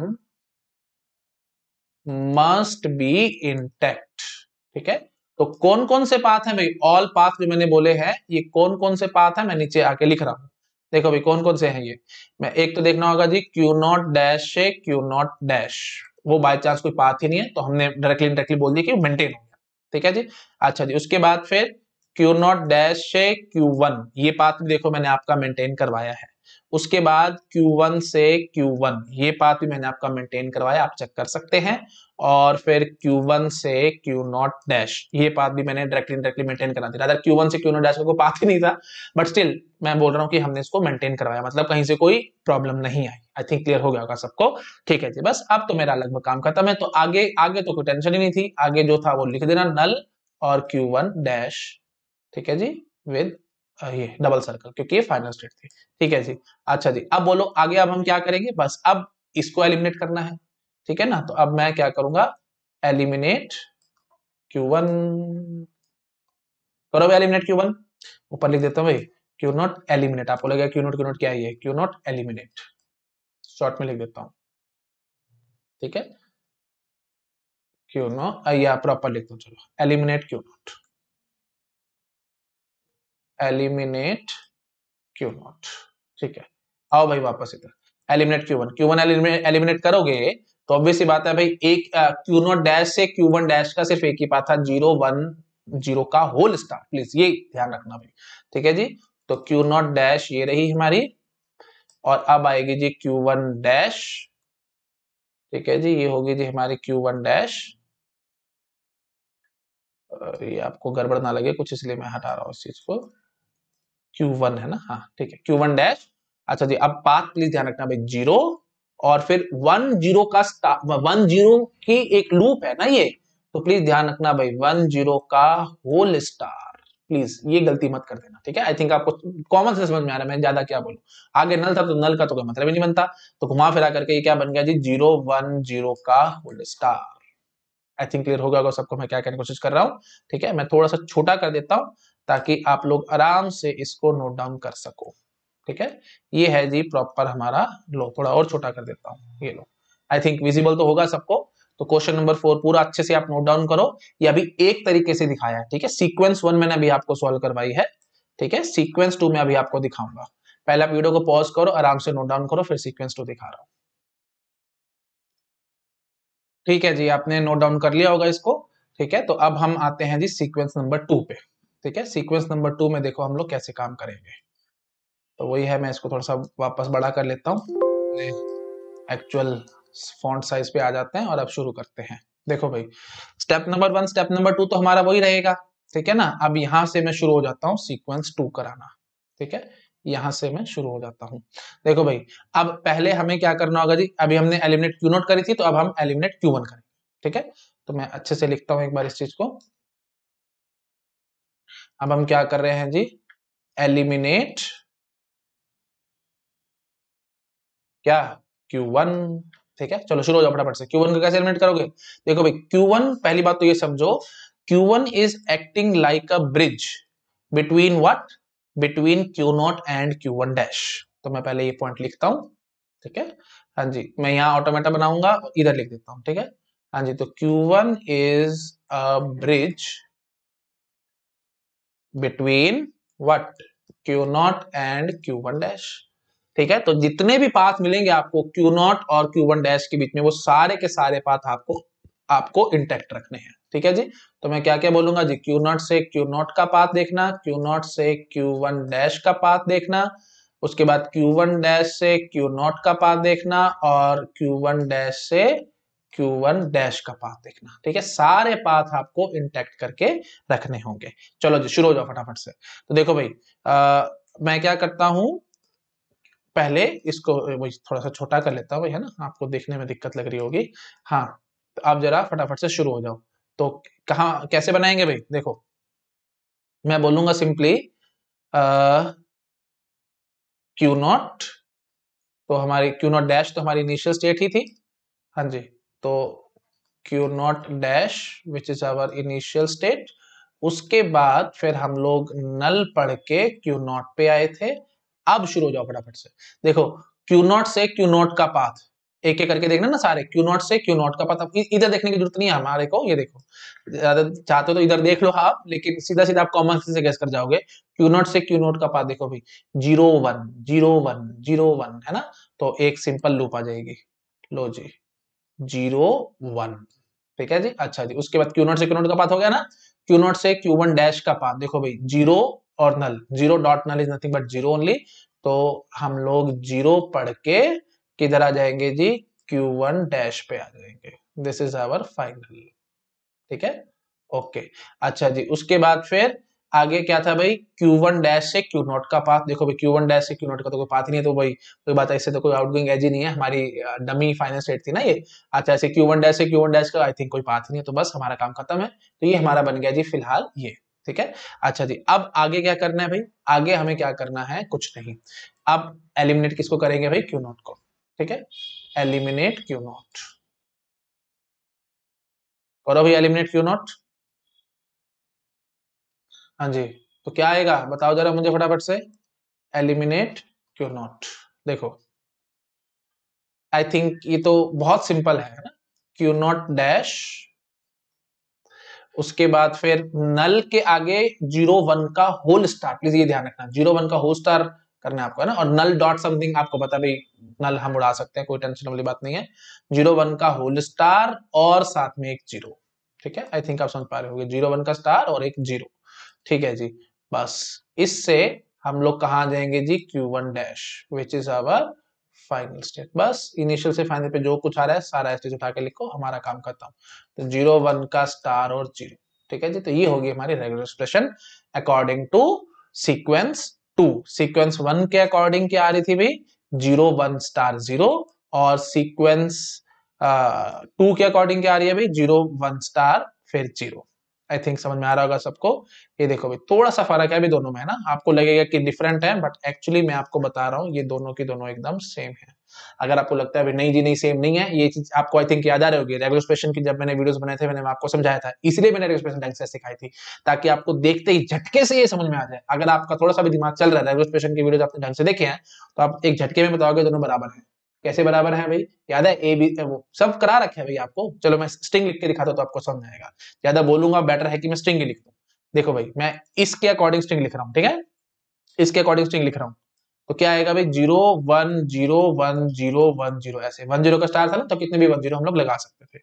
must be intact ठीक है तो कौन कौन से पाथ है भाई ऑल पाथ जो मैंने बोले हैं ये कौन कौन से पाथ है मैं नीचे आके लिख रहा हूं देखो भाई कौन कौन से हैं ये मैं एक तो देखना होगा जी क्यू नॉट डैश से क्यू नॉट डैश वो बाय चांस कोई पाथ ही नहीं है तो हमने डायरेक्टली डायरेक्टली बोल दिया कि मेंटेन हो ठीक है जी अच्छा जी उसके बाद फिर क्यू नॉट डैश से क्यू वन ये पाथ भी देखो मैंने आपका मेंटेन करवाया है उसके बाद Q1 से Q1 ये पाथ भी मैंने आपका मेंटेन करवाया आप चेक कर सकते हैं और फिर Q1 से Q0 नॉट डैश ये पाथ भी मैंने डायरेक्टली डायरेक्टली मेंटेन करा दिया अगर Q1 से Q0 डैश का कोई पाथ ही नहीं था बट स्टिल मैं बोल रहा हूँ कि हमने इसको मेंटेन करवाया मतलब कहीं से कोई प्रॉब्लम नहीं आई आई थिंक क्लियर हो गया होगा सबको ठीक है जी बस अब तो मेरा लगभग काम खत्म है तो आगे आगे तो कोई टेंशन ही नहीं थी आगे जो था वो लिख देना नल और क्यू वन डैश ठीक है जी विद ये डबल सर्कल क्योंकि ये फाइनल स्टेट थी ठीक है जी अच्छा जी अब बोलो आगे अब हम क्या करेंगे बस अब इसको एलिमिनेट करना है ठीक है ना तो अब मैं क्या करूंगा एलिमिनेट क्यू वन करो भाई एलिमिनेट क्यू वन ऊपर लिख देता हूँ भाई क्यू नॉट एलिमिनेट आपको लगेगा क्यू नॉट क्यू नॉट क्या है क्यू नॉट एलिमिनेट शॉर्ट में लिख देता हूँ ठीक है क्यू नो या प्रॉपर लिखता हूँ चलो eliminate Q naught eliminate Q naught ठीक है आओ भाई वापस इधर eliminate Q one Q one eliminate करोगे तो ऑब्वियस बात है भाई एक क्यू नॉट डैश से क्यू वन डैश का सिर्फ एक ही पाथ था जीरो वन जीरो का होल स्टार प्लीज ये ध्यान रखना भाई ठीक है जी तो क्यू नॉट डैश ये रही हमारी और अब आएगी जी क्यू वन डैश ठीक है जी ये होगी जी हमारी क्यू वन डैश ये आपको गड़बड़ ना लगे कुछ इसलिए मैं हटा रहा हूं इस चीज को क्यू वन है ना हाँ ठीक है क्यू वन डैश अच्छा जी अब पाथ प्लीज ध्यान रखना भाई जीरो और फिर वन जीरो का वन जीरो की एक लूप है ना ये तो प्लीज ध्यान रखना भाई वन जीरो का होल स्टार प्लीज ये गलती मत कर देना ठीक है आई थिंक आपको कॉमन से समझ में आ रहा है मैं ज्यादा क्या बोलूं आगे नल था तो नल का तो कोई मतलब ही नहीं बनता तो घुमा फिरा करके ये क्या बन गया जी जीरो वन जीरो का whole star I think clear हो गया सबको मैं क्या कहने की कोशिश कर रहा हूँ ठीक है मैं थोड़ा सा छोटा कर देता हूँ ताकि आप लोग आराम से इसको नोट डाउन कर सको ठीक है ये है जी प्रॉपर हमारा लो थोड़ा और छोटा कर देता हूँ ये लो आई थिंक विजिबल तो होगा सबको तो क्वेश्चन नंबर फोर पूरा अच्छे से आप नोट डाउन करो ये अभी एक तरीके से दिखाया है ठीक है सीक्वेंस वन मैंने अभी आपको सॉल्व करवाई है ठीक है सीक्वेंस टू में अभी आपको दिखाऊंगा पहले आप वीडियो को पॉज करो आराम से नोट डाउन करो फिर सीक्वेंस टू दिखा रहा हूँ ठीक है जी आपने नोट डाउन कर लिया होगा इसको ठीक है तो अब हम आते हैं जी सीक्वेंस नंबर टू पे ठीक है सीक्वेंस नंबर टू में देखो हम लोग कैसे काम करेंगे तो वही है मैं इसको थोड़ा सा वापस बड़ा कर लेता हूँ एक्चुअल फॉन्ट साइज पे आ जाते हैं और अब शुरू करते हैं देखो भाई step number one step number two तो हमारा वही रहेगा ठीक है ना अब यहाँ से मैं शुरू हो जाता हूँ सीक्वेंस टू कराना ठीक है यहाँ से मैं शुरू हो जाता हूँ देखो भाई अब पहले हमें क्या करना होगा जी अभी हमने एलिमिनेट क्यू नोट करी थी तो अब हम एलिमिनेट क्यू वन करेंगे ठीक है तो मैं अच्छे से लिखता हूँ एक बार इस चीज को अब हम क्या कर रहे हैं जी एलिमिनेट क्या Q1 ठीक है चलो शुरू हो जाओ फटाफट से Q1 को कैसे एलिमिनेट करोगे देखो भाई Q1 पहली बात तो ये समझो Q1 is acting like a bridge between what between Q0 and Q one dash तो मैं पहले ये पॉइंट लिखता हूं ठीक है हाँ जी मैं यहाँ ऑटोमेटा बनाऊंगा इधर लिख देता हूं ठीक है हाँ जी तो Q1 one is a bridge between what Q naught and Q one dash ठीक है तो जितने भी पाथ मिलेंगे आपको क्यू नॉट और क्यू वन डैश के बीच में वो सारे के सारे पाथ आपको आपको इंटेक्ट रखने हैं ठीक है जी तो मैं क्या क्या बोलूंगा जी क्यू नॉट से क्यू नॉट का पाथ देखना क्यू नॉट से क्यू वन डैश का पाथ देखना उसके बाद क्यू वन डैश से क्यू नॉट का पाथ देखना और क्यू वन डैश से क्यू वन डैश का पाथ देखना ठीक है सारे पाथ आपको इंटेक्ट करके रखने होंगे चलो जी शुरू हो जाओ फटाफट से तो देखो भाई आ, मैं क्या करता हूं पहले इसको थोड़ा सा छोटा कर लेता हूँ भाई है ना आपको देखने में दिक्कत लग रही होगी हाँ तो आप जरा फटाफट से शुरू हो जाओ तो कहा कैसे बनाएंगे भाई देखो मैं बोलूंगा सिंपली क्यू नॉट तो हमारी क्यू नॉट डैश तो हमारी इनिशियल स्टेट ही थी हाँ जी तो Q naught dash which is our initial state उसके बाद फिर हम लोग नल पढ़ के क्यू नॉट पे आए थे अब शुरू हो जाओ फटाफट से देखो क्यू नॉट से क्यू नॉट का पाथ एक एक करके देखना ना सारे Q नॉट से Q नॉट का पता इधर देखने की जरूरत नहीं है हमारे को ये देखो चाहते हो तो इधर देख लो आप हाँ, लेकिन सीधा सीधा आप कॉमन से गैस कर जाओगे क्यू नॉट से क्यू नॉट का पाथ देखो भाई zero one zero one zero one है ना तो एक सिंपल लूप आ जाएगी लो जी जीरो वन ठीक है जी अच्छा जी उसके बाद क्यू नॉट से क्यू नॉट का पाथ हो गया ना क्यू नॉट से क्यू वन डैश का पाथ देखो भाई जीरो और null zero dot null is nothing but zero only तो हम लोग जीरो पढ़ के किधर आ जाएंगे जी क्यू वन डैश पे आ जाएंगे दिस इज आवर फाइनल ठीक है ओके अच्छा जी उसके बाद फिर आगे क्या था भाई Q1 वन डैश से Q नॉट का पाथ देखो भाई Q1 वन डैश से Q नॉट का तो कोई पाथ ही नहीं है तो भाई कोई बात ऐसे तो कोई आउटगोइंग एज ही नहीं है हमारी डमी फाइनल स्टेट थी ना ये अच्छा ऐसे Q1 वन डैश से Q1 डैश का आई थिंक कोई पाथ नहीं है तो बस हमारा काम खत्म है तो ये हमारा बन गया जी फिलहाल ये ठीक है अच्छा जी अब आगे क्या करना है भाई आगे हमें क्या करना है कुछ नहीं अब एलिमिनेट किसको करेंगे भाई क्यू नॉट को ठीक है एलिमिनेट क्यू नॉट करो भाई एलिमिनेट क्यू नॉट हाँ जी तो क्या आएगा बताओ जरा मुझे फटाफट से एलिमिनेट क्यू नॉट देखो आई थिंक ये तो बहुत सिंपल है ना क्यू नॉट डैश उसके बाद फिर नल के आगे जीरो वन का होल स्टार प्लीज ये ध्यान रखना जीरो वन का होल स्टार करना है आपको है ना और नल डॉट समथिंग आपको पता भाई नल हम उड़ा सकते हैं कोई टेंशन वाली बात नहीं है जीरो वन का होल स्टार और साथ में एक जीरो ठीक है आई थिंक आप समझ पा रहे हो जीरो वन का स्टार और एक जीरो ठीक है जी बस इससे हम लोग कहा जाएंगे जी Q one dash which is our final state बस इनिशियल से फाइनल पे जो कुछ आ रहा है सारा स्टेज उठा के लिखो हमारा काम करता हूँ तो जीरो वन का स्टार और जीरो ठीक है जी तो ये होगी हमारी regular expression according to sequence two sequence one के अकॉर्डिंग क्या आ रही थी भाई जीरो वन स्टार जीरो और सीक्वेंस टू के अकॉर्डिंग क्या आ रही है भाई जीरो वन स्टार फिर जीरो आई थिंक समझ में आ रहा होगा सबको ये देखो भाई थोड़ा सा फर्क है अभी दोनों में है ना आपको लगेगा कि डिफरेंट है बट एक्चुअली मैं आपको बता रहा हूँ ये दोनों की दोनों एकदम सेम है अगर आपको लगता है नहीं जी नहीं सेम नहीं है ये चीज आपको आई थिंक याद आ रही होगी रेगुलर स्पेशन की जब मैंने वीडियोस बनाए थे मैंने आपको समझाया था इसलिए मैंने रेगुलर स्पेशन ढंग से सिखाई थी ताकि आपको देखते ही झटके से ये समझ में आ जाए अगर आपका थोड़ा सा भी दिमाग चल रहा है रेगुलर स्पेशन की वीडियो आपने ढंग से देखे हैं तो आप एक झटके में बताओगे दोनों बराबर है कैसे बराबर है भाई याद है ए बी सब करा रखे हैं भाई आपको चलो मैं स्ट्रिंग लिख के दिखाता हूँ तो आपको समझ आएगा ज्यादा बोलूंगा बेटर है कि मैं स्ट्रिंग लिख दू देखो भाई मैं इसके अकॉर्डिंग स्ट्रिंग लिख रहा हूँ ठीक है इसके अकॉर्डिंग स्ट्रिंग लिख रहा हूँ तो क्या आएगा भाई zero one zero one zero one zero ऐसे वन जीरो का स्टार था ना तो कितने भी वन जीरो हम लोग लगा सकते थे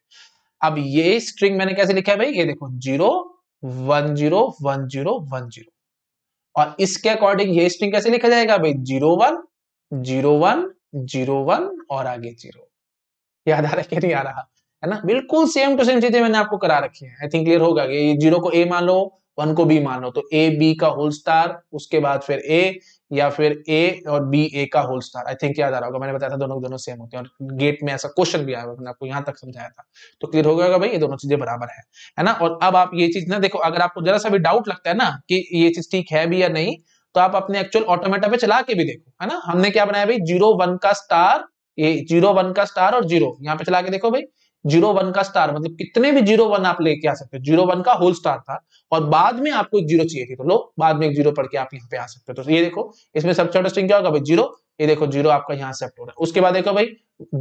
अब ये स्ट्रिंग मैंने कैसे लिखा है भाई ये देखो zero one zero one zero one zero और इसके अकॉर्डिंग ये स्ट्रिंग कैसे लिखा जाएगा भाई zero one zero one zero one और आगे जीरो याद आ रहा है नहीं आ रहा है ना बिल्कुल सेम टू सेम चीजें मैंने आपको करा रखी है आई थिंक क्लियर होगा कि जीरो को ए मान लो वन को बी मान लो तो ए बी का होल स्टार उसके बाद फिर ए या फिर ए और बी ए का होल स्टार आई थिंक याद आ रहा होगा मैंने बताया था दोनों दोनों सेम होते हैं और गेट में ऐसा क्वेश्चन भी आया मैंने आपको यहाँ तक समझाया था तो क्लियर हो गया भाई ये दोनों चीजें बराबर है है ना और अब आप ये चीज ना देखो अगर आपको जरा सा भी डाउट लगता है ना कि ये चीज ठीक है भी या नहीं तो आप अपने एक्चुअल ऑटोमेटा पे चला के भी देखो है ना हमने क्या बनाया भाई जीरो वन का स्टार ये जीरो वन का स्टार और जीरो यहाँ पे चला के देखो भाई जीरो वन का स्टार मतलब कितने भी जीरो वन आप लेके आ सकते हो जीरो वन का होल स्टार था और बाद में आपको एक जीरो चाहिए थी तो लो बाद में एक जीरो पढ़ के आप यहाँ पे आ सकते हो तो ये देखो इसमें सबसे छोटा स्ट्रिंग क्या होगा भाई जीरो ये देखो जीरो आपका यहाँ एक्सेप्ट हो रहा है उसके बाद देखो भाई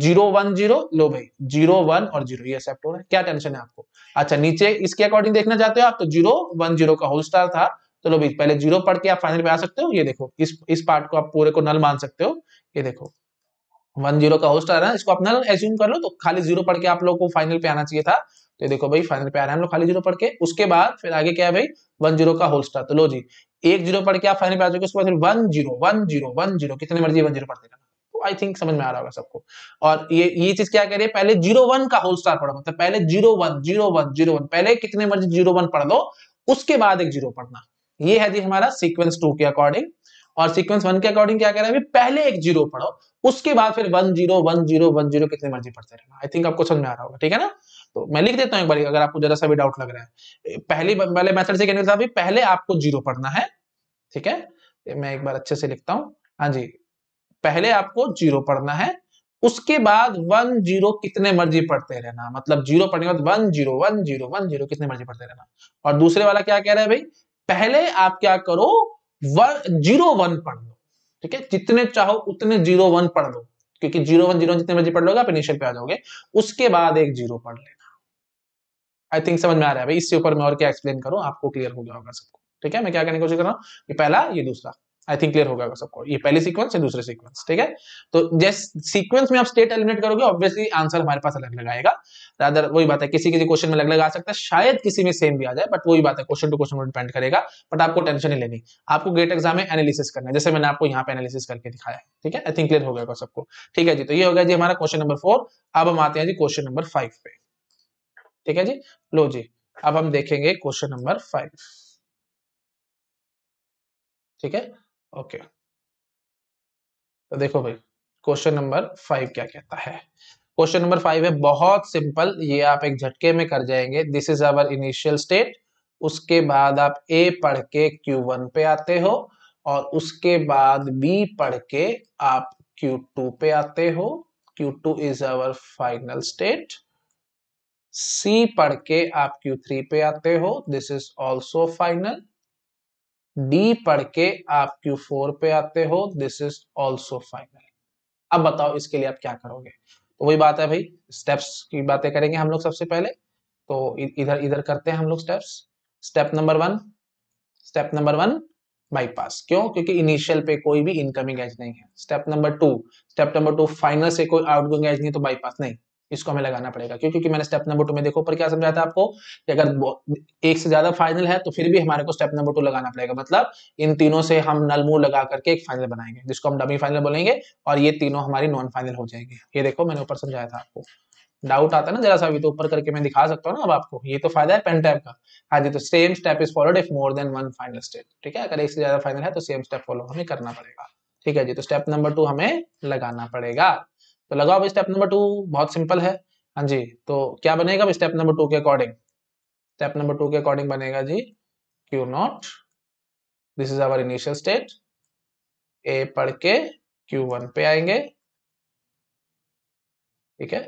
जीरो वन जीरो लो भाई जीरो वन और जीरो ये एक्सेप्ट हो रहा है क्या टेंशन है आपको अच्छा नीचे इसके अकॉर्डिंग देखना चाहते हो आप तो जीरो वन जीरो का होल स्टार था लो भी पहले जीरो पढ़ के आप फाइनल पे आ सकते हो ये देखो इस इस पार्ट को आप पूरे को नल मान सकते हो ये देखो वन जीरो का होस्ट आ रहा है इसको आप नल एज्यूम कर लो तो खाली जीरो पढ़ के आप लोग को फाइनल पे आना चाहिए था तो देखो भाई फाइनल पे आ रहे हैं हम लोग खाली जीरो पढ़ के उसके बाद फिर आगे क्या है भाई वन जीरो का होल स्टार तो लो जी एक जीरो पढ़ के आप फाइनल पे आ जाओगे उसके बाद फिर one zero one zero one zero कितने मर्जी वन जीरो पढ़ते रहना तो आई थिंक समझ में आ रहा होगा सबको और ये ये चीज क्या कह रही है पहले जीरो वन का होल स्टार पढ़ो मतलब पहले zero one zero one zero one पहले कितने मर्जी जीरो वन पढ़ लो उसके बाद एक जीरो पढ़ना ये है जी हमारा सीक्वेंस टू के अकॉर्डिंग और सीक्वेंस वन के अकॉर्डिंग क्या कह रहे हैं पहले एक जीरो पढ़ो उसके बाद फिर one zero one zero one zero कितने मर्जी पढ़ते रहना आई थिंक आपको समझ में आ रहा होगा ठीक है ना तो मैं लिख देता हूँ एक बार अगर आपको जरा सा भी डाउट लग रहा है पहले पहले मैथड से कहने का मतलब पहले आपको जीरो पढ़ना है ठीक है मैं एक बार अच्छे से लिखता हूँ हाँ जी पहले आपको जीरो पढ़ना है उसके बाद वन जीरो कितने मर्जी पढ़ते रहना मतलब जीरो पढ़ने के बाद one zero one zero one zero कितने मर्जी पढ़ते रहना और दूसरे वाला क्या कह रहा है भाई पहले आप क्या करो वन जीरो वन पढ़ लो ठीक है जितने चाहो उतने जीरो वन पढ़ दो क्योंकि जीरो वन जीरो जितने मर्जी पढ़ लोगे आप इनिशियल पे आ जाओगे उसके बाद एक जीरो पढ़ लेना आई थिंक समझ में आ रहा है भाई इससे ऊपर मैं और क्या एक्सप्लेन करूं आपको क्लियर हो गया होगा सबको ठीक है मैं क्या करने की कोशिश कर रहा हूँ पहला ये दूसरा आई थिंक क्लियर होगा सबको ये पहले सीक्वेंस है दूसरे सीक्वेंस ठीक है तो जैस सीक्वेंस में आप स्टेट एलिमिनेट करोगे ऑब्वियसली आंसर हमारे पास अलग लगाएगा रादर वही बात है किसी किसी क्वेश्चन में अलग लगा सकता है शायद किसी में सेम भी आ जाए बट वही बात है क्वेश्चन टू क्वेश्चन डिपेंड करेगा बट आपको टेंशन नहीं लेनी आपको गेट एग्जाम में एनालिसिस करना है जैसे मैंने आपको यहाँ पे एनालिसिस करके दिखाया ठीक है आई थिंक क्लियर हो गया सबको ठीक है जी तो ये हो गया जी हमारा क्वेश्चन नंबर फोर अब हम आते हैं जी क्वेश्चन नंबर फाइव पे ठीक है जी लो जी अब हम देखेंगे क्वेश्चन नंबर फाइव ठीक है ओके तो देखो भाई क्वेश्चन नंबर फाइव क्या कहता है क्वेश्चन नंबर फाइव है बहुत सिंपल ये आप एक झटके में कर जाएंगे this is our initial state उसके बाद आप ए पढ़ के क्यू वन पे आते हो और उसके बाद बी पढ़ के आप क्यू टू पे आते हो Q two is our final state C पढ़ के आप क्यू थ्री पे आते हो this is also final D पढ़ के आप क्यू फोर पे आते हो दिस इज ऑल्सो फाइनल अब बताओ इसके लिए आप क्या करोगे तो वही बात है भाई स्टेप्स की बातें करेंगे हम लोग सबसे पहले तो इधर इधर करते हैं हम लोग steps step number one step number one bypass क्यों क्योंकि इनिशियल पे कोई भी इनकमिंग एज नहीं है step number two step number two final से कोई आउटगोइंग एज नहीं तो बाईपास नहीं इसको हमें लगाना पड़ेगा क्यों क्योंकि मैंने स्टेप नंबर टू में देखो ऊपर क्या समझाया था आपको कि अगर एक से ज्यादा फाइनल है तो फिर भी हमारे को स्टेप नंबर टू लगाना पड़ेगा मतलब इन तीनों से हम मूल लगा करके एक फाइनल बनाएंगे जिसको हम डमी फाइनल बोलेंगे और ये तीनों हमारी नॉन फाइनल हो जाएंगे ये देखो मैंने ऊपर समझाया था आपको डाउट आता है ना जरा सा अभी तो ऊपर करके मैं दिखा सकता हूँ ना अब आपको ये तो फायदा है पेन टाइप का हाँ जी तो same step is followed if more than one final step ठीक है अगर एक से ज्यादा फाइनल है तो सेम स्टेप फॉलो हमें करना पड़ेगा ठीक है जी तो स्टेप नंबर टू हमें लगाना पड़ेगा तो लगाओ स्टेप नंबर टू बहुत सिंपल है हाँ जी तो क्या बनेगा स्टेप नंबर टू के अकॉर्डिंग स्टेप नंबर टू के अकॉर्डिंग बनेगा जी Q naught this is our initial state A पढ़ के क्यू वन पे आएंगे ठीक है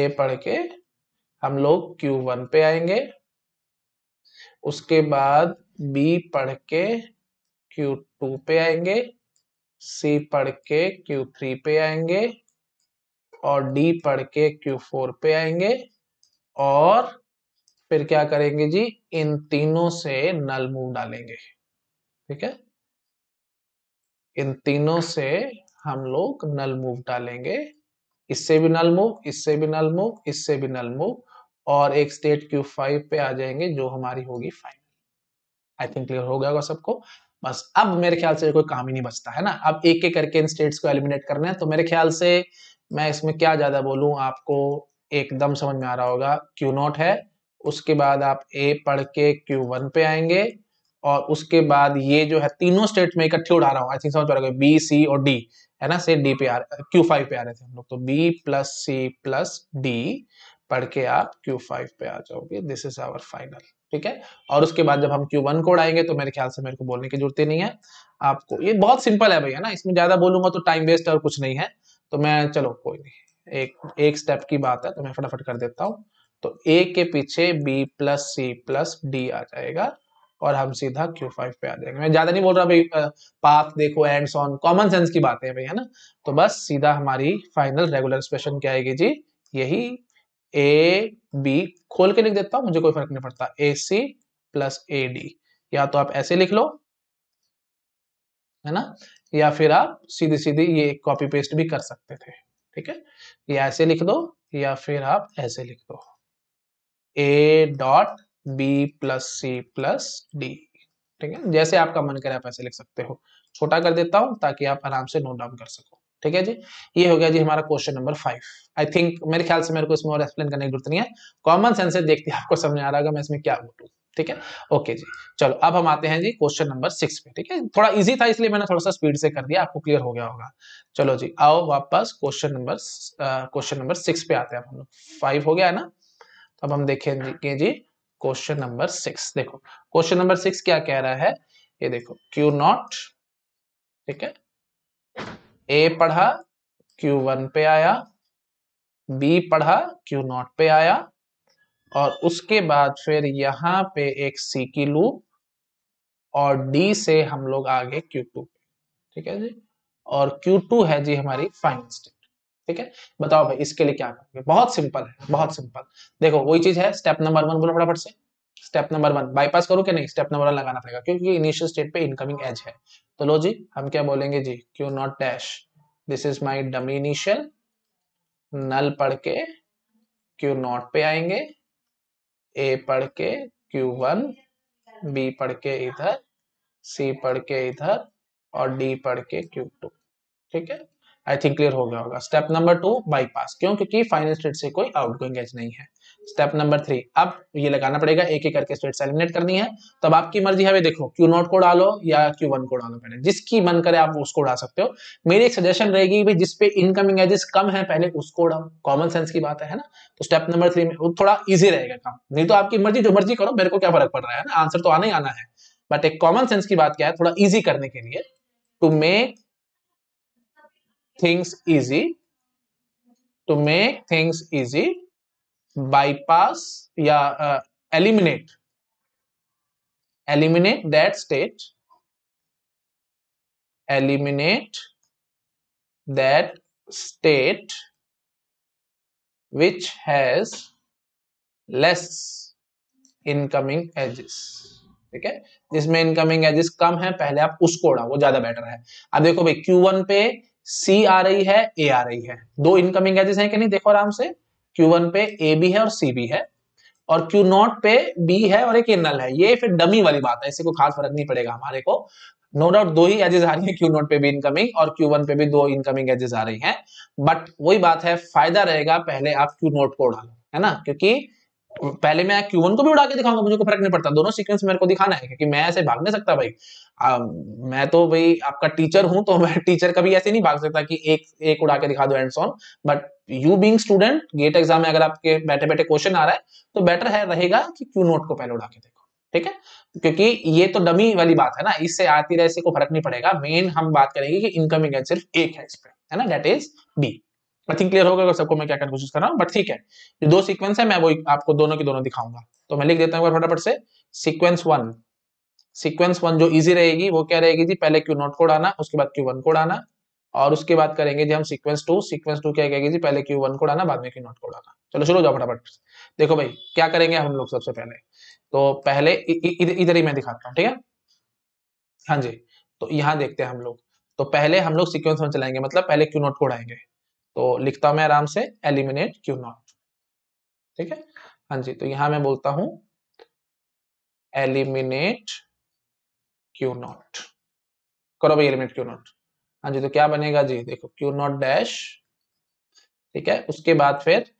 ए पढ़ के हम लोग क्यू वन पे आएंगे उसके बाद बी पढ़ के क्यू टू पे आएंगे सी पढ़ के क्यू थ्री पे आएंगे और डी पढ़ के क्यू फोर पे आएंगे और फिर क्या करेंगे जी इन तीनों से नल मूव डालेंगे ठीक है इन तीनों से हम लोग नल मूव डालेंगे इससे भी नल मूव इससे भी नल मूव इससे भी नल मूव और एक स्टेट क्यू फाइव पे आ जाएंगे जो हमारी होगी फाइनल आई थिंक क्लियर हो गया होगा सबको बस अब मेरे ख्याल से कोई काम ही नहीं बचता है ना अब एक एक करके इन स्टेट्स को एलिमिनेट करना है तो मेरे ख्याल से मैं इसमें क्या ज़्यादा बोलूं आपको एकदम समझ में आ रहा होगा क्यू नॉट है उसके बाद आप ए पढ़ के क्यू वन पे आएंगे और उसके बाद ये जो है तीनों स्टेट में इकट्ठे उड़ा रहा हूँ आई थिंक समझ पा रहे बी सी और डी है ना से डी पे आ क्यू फाइव पे आ रहे थे हम लोग तो B plus C plus D पढ़ के आप क्यू फाइव पे आ जाओगे दिस इज आवर फाइनल ठीक है और उसके बाद जब हम क्यू वन को उड़ाएंगे तो मेरे ख्याल से मेरे को बोलने की जरूरत ही नहीं है आपको ये बहुत सिंपल है भैया ना इसमें ज्यादा बोलूंगा तो टाइम वेस्ट और कुछ नहीं है तो मैं चलो कोई नहीं एक एक स्टेप की बात है तो मैं फटाफट कर देता हूं तो ए के पीछे B plus C plus D आ जाएगा और हम सीधा Q5 पे आ जाएंगे मैं ज्यादा नहीं बोल रहा भाई पाथ देखो एंड ऑन कॉमन सेंस की बातें है भाई है ना तो बस सीधा हमारी फाइनल रेगुलर एक्सप्रेशन क्या आएगी जी यही ए बी खोल के लिख देता हूं मुझे कोई फर्क नहीं पड़ता ए सी प्लस ए डी या तो आप ऐसे लिख लो है ना या फिर आप सीधे सीधे ये कॉपी पेस्ट भी कर सकते थे ठीक है ये ऐसे लिख दो या फिर आप ऐसे लिख दो A dot B plus C plus D ठीक है जैसे आपका मन करे आप ऐसे लिख सकते हो छोटा कर देता हूं ताकि आप आराम से नोट डाउन कर सको ठीक है जी ये हो गया जी हमारा question number five I think मेरे ख्याल से मेरे को इसमें और एक्सप्लेन करने की जरूरत नहीं है कॉमन सेंस से देखते आपको समझ आ रहा होगा मैं इसमें क्या बोलूँ ठीक है ओके जी चलो अब हम आते हैं जी क्वेश्चन नंबर सिक्स पे ठीक है थोड़ा इजी था इसलिए मैंने थोड़ा सा स्पीड से कर दिया आपको क्लियर हो गया होगा चलो जी आओ वापस question number question number six पे आते हैं हम लोग फाइव हो गया है ना तो अब हम देखेंगे जी क्वेश्चन नंबर सिक्स देखो क्वेश्चन नंबर सिक्स क्या कह रहा है ये देखो क्यू नॉट ठीक है ए पढ़ा क्यू वन पे आया बी पढ़ा क्यू नॉट पे आया और उसके बाद फिर यहाँ पे एक सी की लूप और डी से हम लोग आगे क्यू टू ठीक है जी और क्यू टू है जी हमारी फाइनल स्टेट ठीक है बताओ भाई इसके लिए क्या करोगे बहुत सिंपल है बहुत सिंपल देखो वही चीज है स्टेप नंबर वन बोलो फटाफट से स्टेप नंबर वन बाईपास करो कि नहीं स्टेप नंबर वन लगाना पड़ेगा क्योंकि इनिशियल स्टेट पे इनकमिंग एज है तो लो जी हम क्या बोलेंगे जी Q naught dash this is my dummy initial null पढ़ के क्यू नॉट पे आएंगे ए पढ़ के क्यू वन बी पढ़ के इधर सी पढ़ के इधर और डी पढ़ के क्यू टू ठीक है आई थिंक क्लियर हो गया होगा स्टेप नंबर टू बाईपास क्यों क्योंकि फाइनल स्टेट से कोई आउटगोइंग एज नहीं है स्टेप नंबर थ्री अब ये लगाना पड़ेगा एक एक करके स्टेट्स एलिमिनेट करनी है तब तो आपकी मर्जी है देखो क्यू नोट को डालो या क्यू वन को डालो पहले जिसकी मन करे आप उसको डाल सकते हो मेरी एक सजेशन रहेगी भाई जिसपे इनकमिंग एजेस कम है पहले उसको उड़ाओ कॉमन सेंस की बात है ना तो स्टेप नंबर थ्री में वो थोड़ा ईजी रहेगा काम नहीं तो आपकी मर्जी जो मर्जी करो मेरे को क्या फर्क पड़ रहा है ना आंसर तो आना ही आना है बट एक कॉमन सेंस की बात क्या है थोड़ा ईजी करने के लिए to make things easy to make things easy bypass या eliminate eliminate that state eliminate that state which has less incoming edges ठीक है जिसमें इनकमिंग एजेस कम है पहले आप उसको उड़ाओ वो ज्यादा बेटर है अब देखो भाई Q1 पे C आ रही है A आ रही है दो इनकमिंग एजेस हैं कि नहीं देखो आराम से Q1 पे ए बी है और सी बी है और क्यू नॉट पे बी है और एक ए नल है ये फिर डमी वाली बात है इसे को खास फर्क नहीं पड़ेगा हमारे को नो डाउट दो ही एजेस आ रही है क्यू नोट पे भी इनकमिंग और क्यू वन पे भी दो इनकमिंग एजेस आ रही हैं बट वही बात है फायदा रहेगा पहले आप क्यू नोट को उड़ा लो है ना क्योंकि पहले मैं क्यू वन को भी उड़ा के दिखाऊंगा मुझे को फर्क नहीं पड़ता दोनों सीक्वेंस मेरे को दिखाना है क्योंकि मैं ऐसे भाग नहीं सकता भाई आ, मैं तो भाई आपका टीचर हूं तो मैं टीचर कभी ऐसे नहीं भाग सकता कि एक एक उड़ा के दिखा दो एंड सॉन but you being student GATE exam में अगर आपके बैठे बैठे क्वेश्चन आ रहा है तो बेटर है रहेगा कि क्यू नोट को पहले उड़ा के देखो ठीक है क्योंकि ये तो डमी वाली बात है ना इससे आती रहे से को फर्क नहीं पड़ेगा मेन हम बात करेंगे कि इनकमिंग सिर्फ एक है इस पर है ना that is B I think clear होगा सबको मैं क्या करने की कोशिश कर रहा हूँ बट ठीक है जो दो सीक्वेंस है मैं वो आपको दोनों के दोनों दिखाऊंगा तो मैं लिख देता हूँ फटाफट से सिक्वेंस वन सिक्वेंस वन जो इजी रहेगी वो क्या रहेगी जी पहले क्यू नॉट कोड आना उसके बाद क्यू वन कोड आना और उसके बाद करेंगे जी हम सीक्वेंस टू सीक्वेंस टू क्या कहेगी जी पहले क्यू वन कोड आना बाद में क्यू नॉट कोड आना चलो शुरू हो जाओ फटाफट देखो भाई क्या करेंगे हम लोग सबसे पहले तो पहले इधर ही मैं दिखाता हूँ ठीक है हाँ जी तो यहाँ देखते हैं हम लोग तो पहले हम लोग सिक्वेंस वन चलाएंगे मतलब पहले क्यू नॉट कोड आएंगे तो लिखता हूं मैं आराम से एलिमिनेट क्यू नॉट ठीक है हाँ जी तो यहां मैं बोलता हूं एलिमिनेट क्यू नॉट करो भाई एलिमिनेट क्यू नॉट हाँ जी तो क्या बनेगा जी देखो क्यू नॉट डैश ठीक है उसके बाद फिर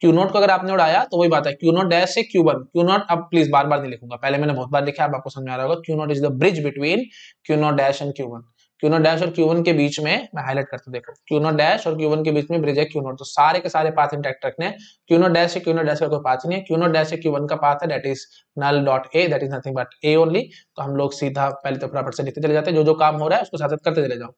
क्यू नॉट को अगर आपने उड़ाया तो वही बात है क्यू नॉट डैश से क्यू वन क्यू नॉट अब प्लीज बार बार नहीं लिखूंगा पहले मैंने बहुत बार लिखा अब आपको समझ आ रहा होगा Q naught is the bridge between Q naught dash and Q one Q naught dash और क्यू वन के बीच में मैं हाईलाइट करता देखो क्यू नोट डैश और क्यू वन के बीच में ब्रिज है क्यू नोट तो सारे के सारे पाथ इंटैक्ट रखने क्यू नोट डैश से क्यू नोट डैश का कोई पाथ नहीं है क्यू नोट डैश से क्यू वन का पाथ है that is null dot A that is nothing but A only तो हम लोग सीधा पहले तो प्रॉपर से लिखते चले जाते हैं जो जो काम हो रहा है उसको साथ करते चले जाओ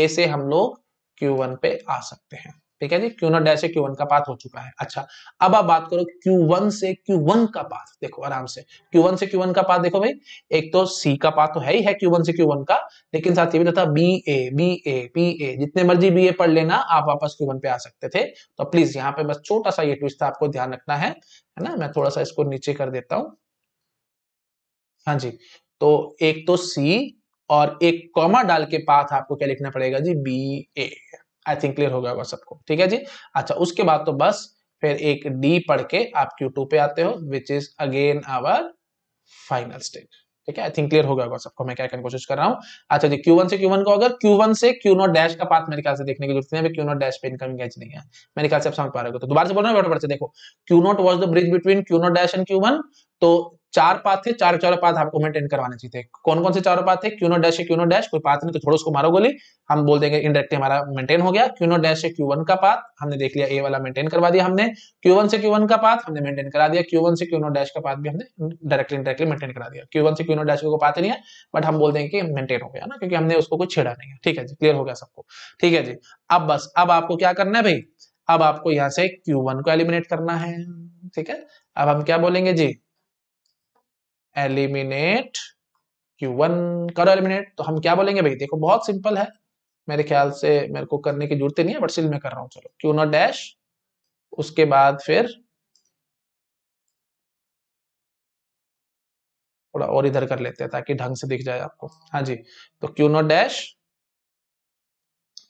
ए से हम लोग क्यू वन पे आ सकते हैं ठीक है जी क्यू नॉट डैश से क्यू वन का पाथ हो चुका है अच्छा अब आप बात करो क्यू वन से क्यू वन का पाथ देखो आराम से क्यू वन से क्यू वन का पाथ देखो भाई एक तो सी का पाथ तो है ही है क्यू वन से क्यू वन का लेकिन साथ ही था B A B A P A जितने मर्जी बी ए पढ़ लेना आप वापस क्यू वन पे आ सकते थे तो प्लीज यहाँ पे बस छोटा सा ये ट्विस्ट आपको ध्यान रखना है है ना मैं थोड़ा सा इसको नीचे कर देता हूँ हाँ जी तो एक तो सी और एक कॉमा डाल के पाथ आपको क्या लिखना पड़ेगा जी B A I think clear हो गया होगा सबको ठीक है जी अच्छा उसके बाद तो बस फिर एक डी पढ़ के आप क्यू टू पे आते हो which is again our final stage ठीक है आई थिंक क्लियर हो गया होगा सबको मैं क्या करने कोशिश कर रहा हूँ अच्छा जी क्यू वन से क्यू वन को अगर क्यू वन से क्यू नोट डैश का पाथ मेरे ख्याल से देखने की जरूरत नहीं है क्यू नोट डैश पे इनकमिंग एज नहीं है मेरे ख्याल से आप समझ पा रहे हो तो दोबारा से बोल रहे हैं बड़े बड़े देखो Q naught was the bridge between Q naught dash and Q one तो चार पाथ थे चार चारों पाथ आपको मेंटेन करवाने चाहिए कौन कौन से चारों पाथ थे क्यूनो डैश है क्यूनो डैश कोई पाथ नहीं तो छोड़ो उसको मारो गोली हम बोल देंगे इनडायरेक्ट हमारा मेंटेन हो गया क्यूनो डैश है क्यू का पाथ हमने देख लिया ए वाला मेंटेन करवा दिया हमने क्यू से क्यू का पाथ हमने मेंटेन करा दिया क्यू से क्यूनो डैश का पाथ भी हमने डायरेक्टली इंडायरेक्टली मेंटेन करा दिया क्यू से क्यूनो डैश को पाथ नहीं है बट हम बोल देंगे कि मेंटेन हो गया ना क्योंकि हमने उसको कुछ छेड़ा नहीं है ठीक है जी क्लियर हो गया सबको ठीक है जी अब बस अब आपको क्या करना है भाई अब आपको यहाँ से वन को एलिमिनेट करना है ठीक है अब हम क्या बोलेंगे जी एलिमिनेट क्यू वन करो एलिमिनेट तो हम क्या बोलेंगे भाई देखो बहुत सिंपल है मेरे ख्याल से मेरे को करने की जरूरत नहीं है बट सिल मैं कर रहा हूं चलो क्यू नॉट डैश उसके बाद फिर थोड़ा और इधर कर लेते हैं ताकि ढंग से दिख जाए आपको हाँ जी तो Q naught dash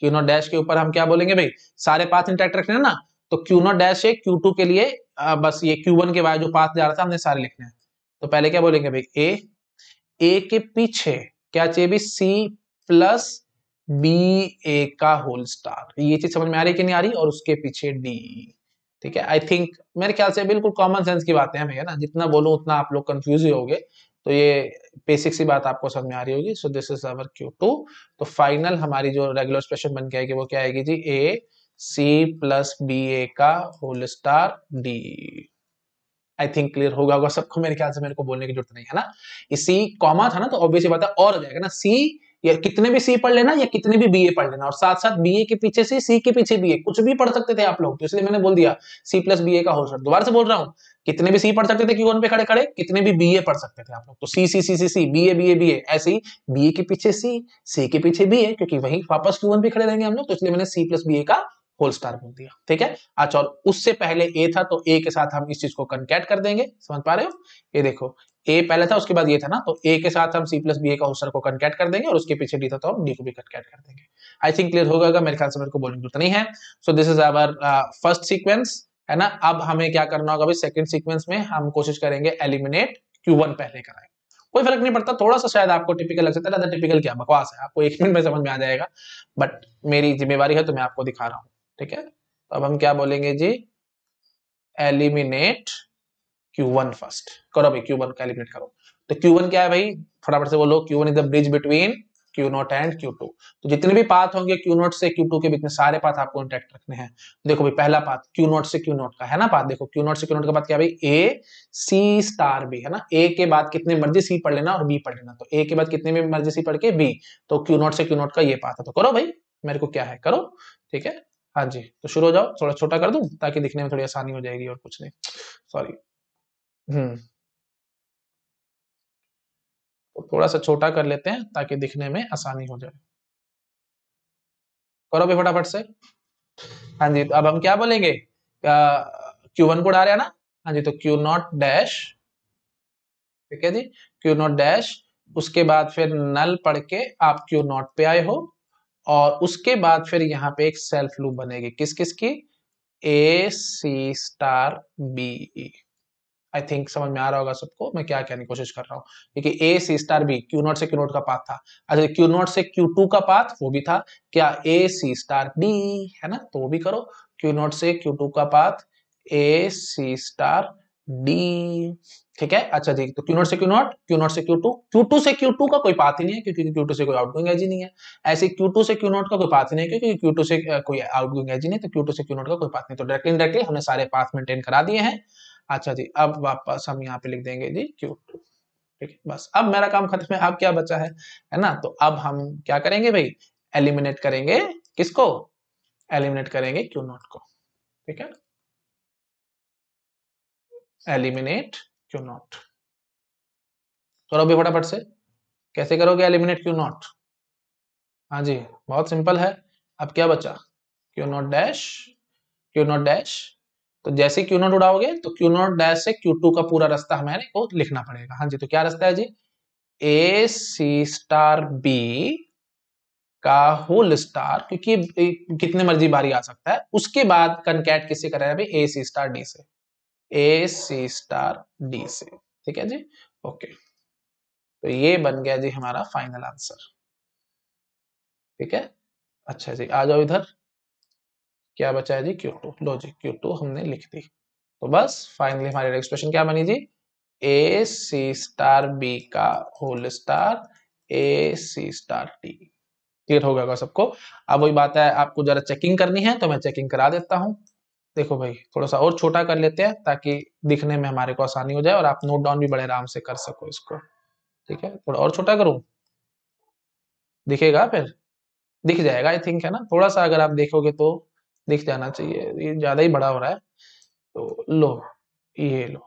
Q naught dash के ऊपर हम क्या बोलेंगे भाई सारे पाथ इंटैक्ट रखने हैं ना तो क्यू नॉट डैश है क्यू टू के लिए आ, बस ये क्यू वन के बाद जो पाथ जा रहा था हमने सारे लिखने हैं तो पहले क्या बोलेंगे भाई ए ए के पीछे क्या चाहिए भी सी प्लस बी ए का होल स्टार ये चीज समझ में आ रही कि नहीं आ रही और उसके पीछे डी ठीक है आई थिंक मेरे ख्याल से बिल्कुल कॉमन सेंस की बातें हैं भैया ना जितना बोलूं उतना आप लोग कंफ्यूज ही गए तो ये बेसिक सी बात आपको समझ में आ रही होगी so this is our Q two तो फाइनल हमारी जो रेगुलर स्पेशन बन के आएगी वो क्या आएगी जी A C plus B A का whole star D I think clear होगा होगा सबको मेरे ख्याल से मेरे को बोलने की जरूरत नहीं है ना ये सी कॉमा था ना तो ऑब्वियसली बात है और हो जाएगा ना सी या कितने भी सी पढ़ लेना या कितने भी बीए पढ़ लेना और साथ साथ बीए के पीछे से सी के पीछे बीए कुछ भी पढ़ सकते थे आप लोग तो इसलिए मैंने बोल दिया सी प्लस बीए का हो सर दोबारा से बोल रहा हूँ कितने भी सी पढ़ सकते थे क्यून पे खड़े खड़े कितने भी बीए पढ़ सकते थे आप लोग तो C C C C C B A B A B A ऐसे ही बीए के पीछे सी सी के पीछे बीए क्योंकि वही वापस क्यून पे खड़े रहेंगे हम लोग तो इसलिए मैंने सी प्लस बीए का होल स्टार बोल दिया ठीक है अच्छा और उससे पहले ए था तो ए के साथ हम इस चीज को कनकेट कर देंगे समझ पा रहे हो ये देखो ए पहले था उसके बाद ये था ना तो ए के साथ हम सी प्लस बी ए का होस्टर को कनकेट कर देंगे और उसके पीछे डी था तो हम डी को भी कनकेट कर देंगे आई थिंक क्लियर होगा अगर मेरे ख्याल से मेरे को बोलने जरूरत नहीं है so this is our first sequence है ना अब हमें क्या करना होगा भाई सेकंड सीक्वेंस में हम कोशिश करेंगे एलिमिनेट क्यू वन पहले कराएं कोई फर्क नहीं पड़ता थोड़ा सा शायद आपको टिपिकल लग सकता है टिपिकल क्या बकवास है आपको एक मिनट में समझ में आ जाएगा बट मेरी जिम्मेवारी है तो मैं आपको दिखा रहा हूँ ठीक है तो अब हम क्या बोलेंगे जी एलिमिनेट Q1 फर्स्ट करो भाई Q1 का एलिमिनेट करो तो Q1 क्या है भाई फटाफट से बोलो Q1 is the bridge between Q0 and Q2 तो जितने भी पाथ होंगे Q0 से Q2 के बीच में सारे पाथ आपको इंटैक्ट रखने हैं देखो भाई पहला पाथ Q0 से Q0 का है ना पाथ देखो Q0 से Q0 का पाथ क्या भाई A C स्टार B है ना A के बाद कितने मर्जी C पढ़ लेना और B पढ़ लेना तो A के बाद कितने भी मर्जी C पढ़ के B तो Q0 से Q0 का ये पाथ है तो करो भाई मेरे को क्या है करो ठीक है हाँ जी तो शुरू हो जाओ थोड़ा छोटा कर दू ताकि दिखने में थोड़ी आसानी हो जाएगी और कुछ नहीं सॉरी हम्म तो थोड़ा सा छोटा कर लेते हैं ताकि दिखने में आसानी हो जाए करो भी फटाफट से हाँ जी तो अब हम क्या बोलेंगे क्यू वन को उड़ा रहे हैं ना हाँ जी तो क्यू नॉट डैश ठीक है जी क्यू नॉट डैश उसके बाद फिर नल पढ़ के आप क्यू नॉट पे आए हो और उसके बाद फिर यहाँ पे एक सेल्फ लूप बनेगी किस किस की A C star B I think समझ में आ रहा होगा सबको मैं क्या कहने की कोशिश कर रहा हूँ देखिए A C star B Q naught से क्यू नॉट का पाथ था अच्छा क्यू नॉट से क्यू टू का पाथ वो भी था क्या ए सी स्टार डी है ना तो वो भी करो क्यू नॉट से क्यू टू का path A C star D ठीक है अच्छा जी तो क्यू नॉट से क्यू नॉट क्यू नॉट से क्यू टू क्यू टू से क्यू टू का कोई पाथ ही नहीं है क्योंकि क्यू टू से कोई आउटगोइंग एज ही नहीं है ऐसे क्यू टू से क्यू नॉट का कोई पाथ नहीं है क्योंकि क्यू टू से कोई आउटगोइंग एज ही नहीं तो क्यू टू से क्यू नॉट का कोई पाथ नहीं तो डायरेक्टली डायरेक्टली हमने सारे पाथ मेंटेन करा दिए हैं अच्छा जी अब वापस हम यहाँ पे लिख देंगे जी क्यू टू ठीक है बस अब मेरा काम खत्म है अब क्या बचा है है ना तो अब हम क्या करेंगे भाई एलिमिनेट करेंगे किसको एलिमिनेट करेंगे क्यू नॉट को ठीक है एलिमिनेट क्यू नॉट करो भी फटाफट से कैसे करोगे एलिमिनेट क्यू नॉट हाँ जी बहुत सिंपल है अब क्या बचा Q naught dash Q naught dash तो जैसे क्यू नॉट उड़ाओगे तो क्यू नॉट डैश से क्यू टू का पूरा रास्ता हमें को लिखना पड़ेगा हाँ जी तो क्या रास्ता है जी ए सी स्टार बी का होल स्टार क्योंकि कितने मर्जी बारी आ सकता है उसके बाद कनकैट किससे कर रहे हैं अभी ए सी स्टार डी से ए सी स्टार डी से ठीक है जी ओके तो ये बन गया जी हमारा फाइनल आंसर ठीक है अच्छा जी आ जाओ इधर क्या बचा है जी क्यू टू लो जी क्यू टू हमने लिख दी तो बस फाइनली हमारी एक्सप्रेशन क्या बनी जी ए सी स्टार बी का whole star A C star D clear हो गया सबको अब वही बात है आपको जरा चेकिंग करनी है तो मैं चेकिंग करा देता हूं देखो भाई थोड़ा सा और छोटा कर लेते हैं ताकि दिखने में हमारे को आसानी हो जाए और आप नोट डाउन भी बड़े आराम से कर सको इसको ठीक है थोड़ा और छोटा करूं दिखेगा फिर दिख जाएगा आई थिंक है ना थोड़ा सा अगर आप देखोगे तो दिख जाना चाहिए ये ज्यादा ही बड़ा हो रहा है तो लो ये लो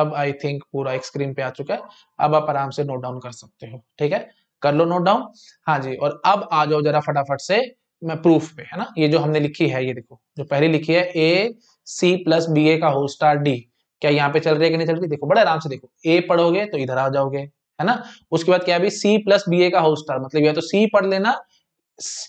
अब आई थिंक पूरा एक स्क्रीन पे आ चुका है अब आप आराम से नोट डाउन कर सकते हो ठीक है कर लो नोट डाउन हाँ जी और अब आ जाओ जरा फटाफट से मैं प्रूफ पे है ना ये जो हमने लिखी है ये देखो जो पहली लिखी है A C plus B A का होल स्टार डी क्या यहाँ पे चल रही है कि नहीं चल रही देखो बड़े आराम से देखो ए पढ़ोगे तो इधर आ जाओगे है ना उसके बाद क्या सी प्लस बी ए का होल स्टार मतलब या तो सी पढ़ लेना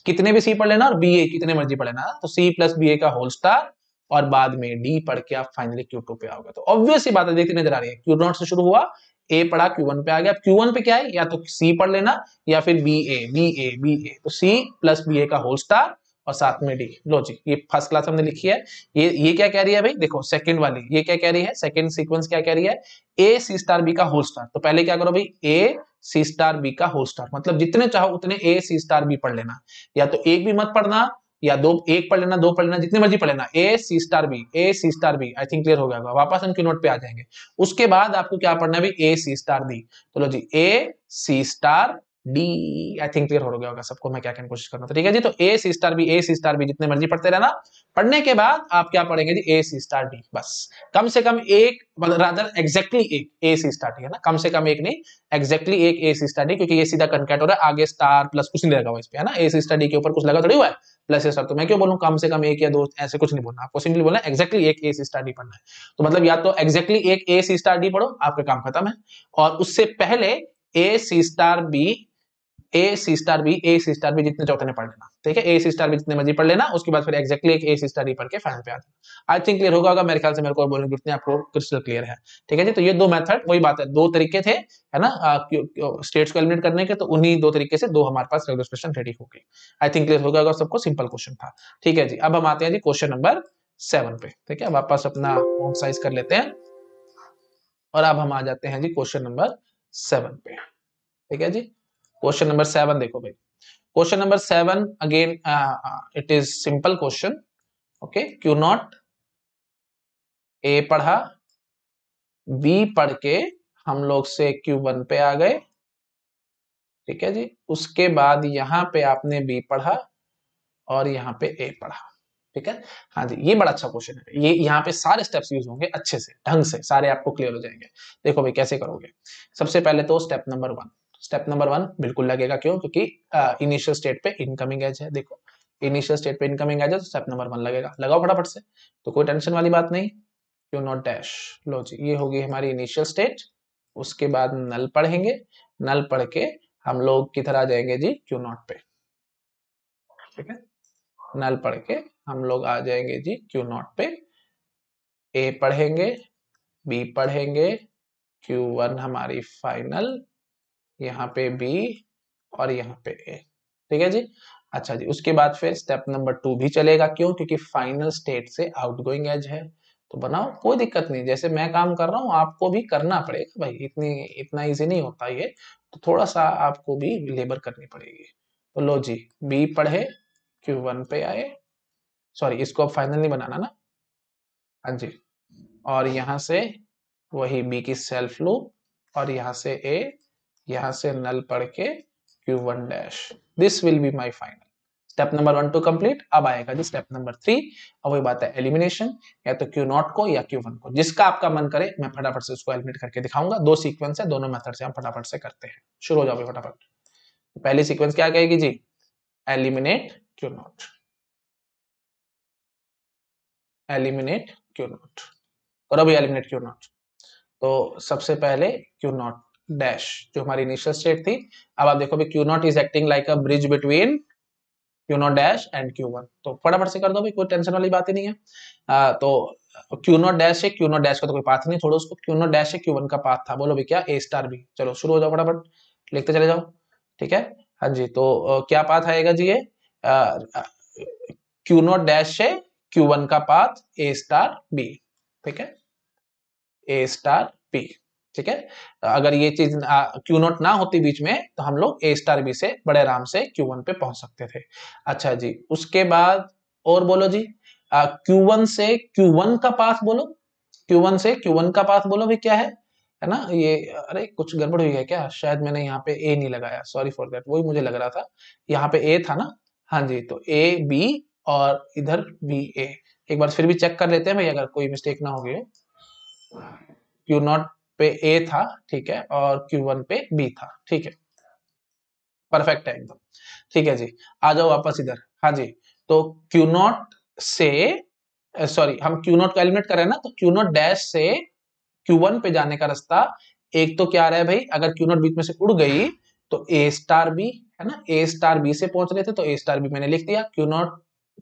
कितने भी सी पढ़ लेना और बी ए कितने मर्जी पढ़ लेना तो सी प्लस बी ए का होल स्टार और बाद में डी पढ़ के आप फाइनली क्यू टू पे आओगे तो ऑब्वियस ही बात है देखते नजर आ रही है क्यू नॉट से शुरू हुआ ए पढ़ा क्यू वन पे आ गया क्यू वन पे क्या है या तो सी पढ़ लेना या फिर B A B A B A तो सी प्लस बी ए का होल स्टार और साथ में डी लो जी ये फर्स्ट क्लास हमने लिखी है ये ये क्या कह रही है भाई देखो सेकंड वाली ये क्या कह रही है सेकंड सीक्वेंस क्या कह रही है ए सी स्टार बी का होल स्टार तो पहले क्या करो भाई ए सी स्टार बी का होल स्टार मतलब जितने चाहो उतने ए सी स्टार बी पढ़ लेना या तो एक भी मत पढ़ना या दो एक पढ़ लेना दो पढ़ लेना जितनी मर्जी पढ़ लेना A C star B A C star B I think clear हो गया वापस हम क्यू नोट पे आ जाएंगे उसके बाद आपको क्या पढ़ना है ए सी स्टार बी चलो जी A C star D I think clear हो गया होगा सबको मैं क्या कहने कोशिश करना तो ठीक है जी तो A C star B A C star B जितने मर्जी पढ़ते रहना पढ़ने के बाद आप क्या पढ़ेंगे जी ए सी स्टार डी बस कम से कम एक रादर मतलब एग्जैक्टली एक ए सी स्टार ठीक है ना कम से कम एक नहीं एग्जैक्टली एक ए सी स्टार डी क्योंकि ये सीधा कनकैट हो रहा है आगे स्टार प्लस कुछ नहीं लगा हुआ इस पर है ना ए सी स्टार डी के ऊपर कुछ लगा थोड़ी हुआ है प्लस ए सर तो मैं क्यों बोलूँ कम से कम एक या दो ऐसे कुछ नहीं बोलना आपको सिंपली बोलना एक्जैक्टली एक ए सी स्टार डी पढ़ना है तो मतलब या तो एक्जैक्टली एक ए सी स्टार डी पढ़ो आपका काम खत्म है और उससे पहले A C star B A C star B A C star B जितने चौथे ने पढ़ लेना ठीक है ए सी स्टार बी जितने मर्जी पढ़ लेना उसके बाद फिर एक्जैक्टली एक ए सी स्टार बी पढ़ के फाइनल पे आ जाए आई थिंक क्लियर होगा मेरे ख्याल से मेरे को बोलने जितने आपको क्रिस्टल क्लियर है ठीक है जी तो ये दो मेथड वही बात है दो तरीके थे है ना स्टेट्स को एलिमिनेट करने के तो उन्हीं दो तरीके से दो हमारे पास रेगुलर क्वेश्चन रेडी हो गए आई थिंक क्लियर होगा सबको सिंपल क्वेश्चन था ठीक है जी अब हम आते हैं जी क्वेश्चन नंबर सेवन पे ठीक है वापस अपना साइज कर लेते हैं और अब हम आ जाते हैं जी क्वेश्चन नंबर सेवन पे ठीक है जी क्वेश्चन नंबर सेवन देखो भाई question number seven again it is simple question okay Q naught A पढ़ा बी पढ़ के हम लोग से क्यू वन पे आ गए ठीक है जी उसके बाद यहाँ पे आपने बी पढ़ा और यहाँ पे ए पढ़ा ठीक है हाँ जी ये बड़ा अच्छा क्वेश्चन है ये यहाँ पे सारे स्टेप्स यूज होंगे अच्छे से ढंग से सारे आपको क्लियर हो जाएंगे देखो भाई कैसे करोगे सबसे पहले तो step number one step number one बिल्कुल लगेगा क्यों क्योंकि इनिशियल स्टेट पे इनकमिंग एज है देखो इनिशियल स्टेट पे इनकमिंग एज है तो स्टेप नंबर वन लगेगा लगाओ फटाफट से तो कोई टेंशन वाली बात नहीं क्यों नॉट डैश लो जी ये होगी हमारी इनिशियल स्टेट उसके बाद नल पढ़ेंगे नल पढ़ के हम लोग किधर आ जाएंगे जी क्यू नॉट पे ठीक है नल पढ़ के हम लोग आ जाएंगे जी क्यू नॉट पे ए पढ़ेंगे बी पढ़ेंगे क्यू वन हमारी फाइनल यहाँ पे बी और यहाँ पे ए ठीक है जी अच्छा जी उसके बाद फिर स्टेप नंबर टू भी चलेगा क्यों क्योंकि फाइनल स्टेट से आउटगोइंग एज है तो बनाओ कोई दिक्कत नहीं जैसे मैं काम कर रहा हूँ आपको भी करना पड़ेगा भाई इतनी इतना इजी नहीं होता ये तो थोड़ा सा आपको भी लेबर करनी पड़ेगी तो लो जी बी पढ़े क्यू वन पे आए सॉरी इसको अब फाइनल नहीं बनाना ना हाँ जी और यहाँ से वही बी की सेल्फ लो और यहाँ से ए यहां से नल पढ़ के Q one dash this will be my final step number one to complete अब आएगा जी स्टेप नंबर थ्री अब वही बात है एलिमिनेशन या तो क्यू नॉट को या क्यू वन को जिसका आपका मन करे मैं फटाफट से उसको एलिमिनेट करके दिखाऊंगा दो सीक्वेंस है दोनों मेथड से हम फटाफट से करते हैं शुरू हो जाओ फटाफट तो पहली सीक्वेंस क्या कहेगी जी eliminate Q naught eliminate Q naught और अभी एलिमिनेट क्यू नॉट तो सबसे पहले क्यू नॉट डैश जो हमारी इनिशियल स्टेट थी अब आप देखो भी Q naught is acting like a bridge between Q naught dash and Q one तो फटाफट से कर दो भी कोई टेंशन वाली बात ही नहीं है आ, तो क्यू नॉट डैश है क्यू नॉट डैश का तो कोई पाथ नहीं छोड़ो उसको क्यू नॉट डैश है क्यू वन का पाथ था बोलो भी क्या ए स्टार भी चलो शुरू हो जाओ फटाफट लिखते चले जाओ ठीक है हाँ जी तो क्या पाथ आएगा जी ये क्यू नॉट डैश है क्यू वन का पाथ ए स्टार बी ठीक है ए स्टार बी ठीक है अगर ये चीज क्यू नोट ना होती बीच में तो हम लोग ए स्टार बी से बड़े आराम से क्यू वन पे पहुंच सकते थे अच्छा जी उसके बाद और बोलो जी क्यू वन से क्यू वन का पाथ बोलो क्यू वन से क्यू वन का पाथ बोलो भी क्या है है ना ये अरे कुछ गड़बड़ हुई है क्या शायद मैंने यहाँ पे ए नहीं लगाया सॉरी फॉर देट वही मुझे लग रहा था यहाँ पे ए था ना हाँ जी तो ए बी और इधर बी ए एक बार फिर भी चेक कर लेते हैं भाई अगर कोई मिस्टेक ना हो गई क्यू नॉट पे ए था ठीक है और क्यू वन पे बी था ठीक है परफेक्ट है एकदम ठीक है जी आ जाओ वापस इधर हाँ जी तो क्यू नॉट से सॉरी हम क्यू नॉट एलिमिनेट कर रहे हैं ना तो क्यू नॉट डैश से क्यू वन पे जाने का रास्ता एक तो क्या आ रहा है भाई अगर क्यू नॉट बीच में से उड़ गई तो ए स्टार बी है ना ए स्टार बी से पहुंच रहे थे तो ए स्टार बी मैंने लिख दिया क्यू नॉट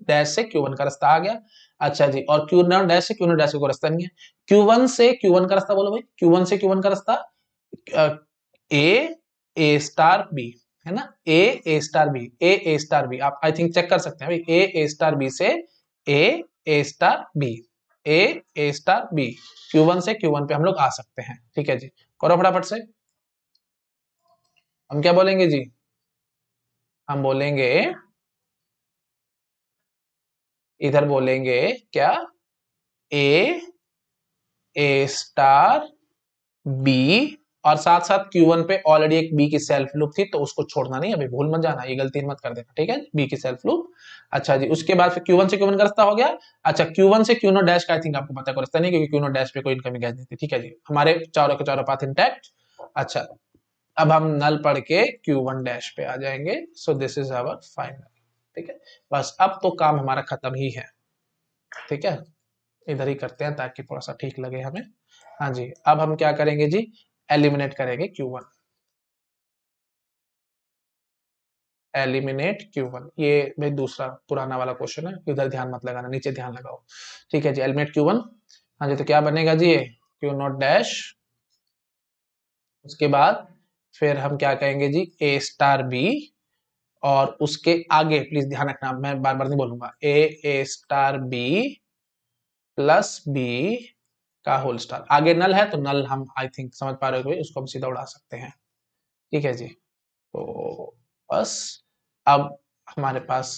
डैश से क्यू वन का रास्ता आ गया अच्छा जी और Q naught dash Q naught dash का रास्ता नहीं है क्यू वन से क्यू वन का रास्ता बोलो भाई क्यू वन से क्यू वन का रास्ता ए ए स्टार बी है ना A A star B A A star B आप आई थिंक चेक कर सकते हैं भाई ए ए स्टार बी से A A star B A A star B Q one से क्यू वन पे हम लोग आ सकते हैं ठीक है जी करो फटाफट से हम क्या बोलेंगे जी हम बोलेंगे इधर बोलेंगे क्या ए ए स्टार बी और साथ साथ Q1 पे ऑलरेडी एक B की सेल्फ लूप थी तो उसको छोड़ना नहीं अभी भूल मत जाना ये गलती मत कर देना ठीक है B की सेल्फ लूप अच्छा जी उसके बाद फिर Q1 से Q1 का रास्ता हो गया अच्छा Q1 से Q0 डैश का आई थिंक आपको पता को रास्ता नहीं क्योंकि Q0 डैश पे कोई इनकमिंग गैस नहीं थी ठीक है जी हमारे चारों के चारों पाथ इंटैक्ट अच्छा अब हम नल पढ़ के Q1 डैश पे आ जाएंगे so this is our final ठीक है बस अब तो काम हमारा खत्म ही है ठीक है इधर ही करते हैं ताकि थोड़ा सा ठीक लगे हमें हाँ जी अब हम क्या करेंगे जी एलिमिनेट करेंगे Q1 एलिमिनेट Q1 ये भाई दूसरा पुराना वाला क्वेश्चन है इधर ध्यान मत लगाना नीचे ध्यान लगाओ ठीक है जी एलिमिनेट Q1 हाँ जी तो क्या बनेगा जी ये क्यू नॉट डैश उसके बाद फिर हम क्या कहेंगे जी ए स्टार बी और उसके आगे प्लीज ध्यान रखना मैं बार बार नहीं बोलूंगा A A star B plus B का होल स्टार आगे नल है तो नल हम आई थिंक समझ पा रहे हो उसको हम सीधा उड़ा सकते हैं ठीक है जी तो बस अब हमारे पास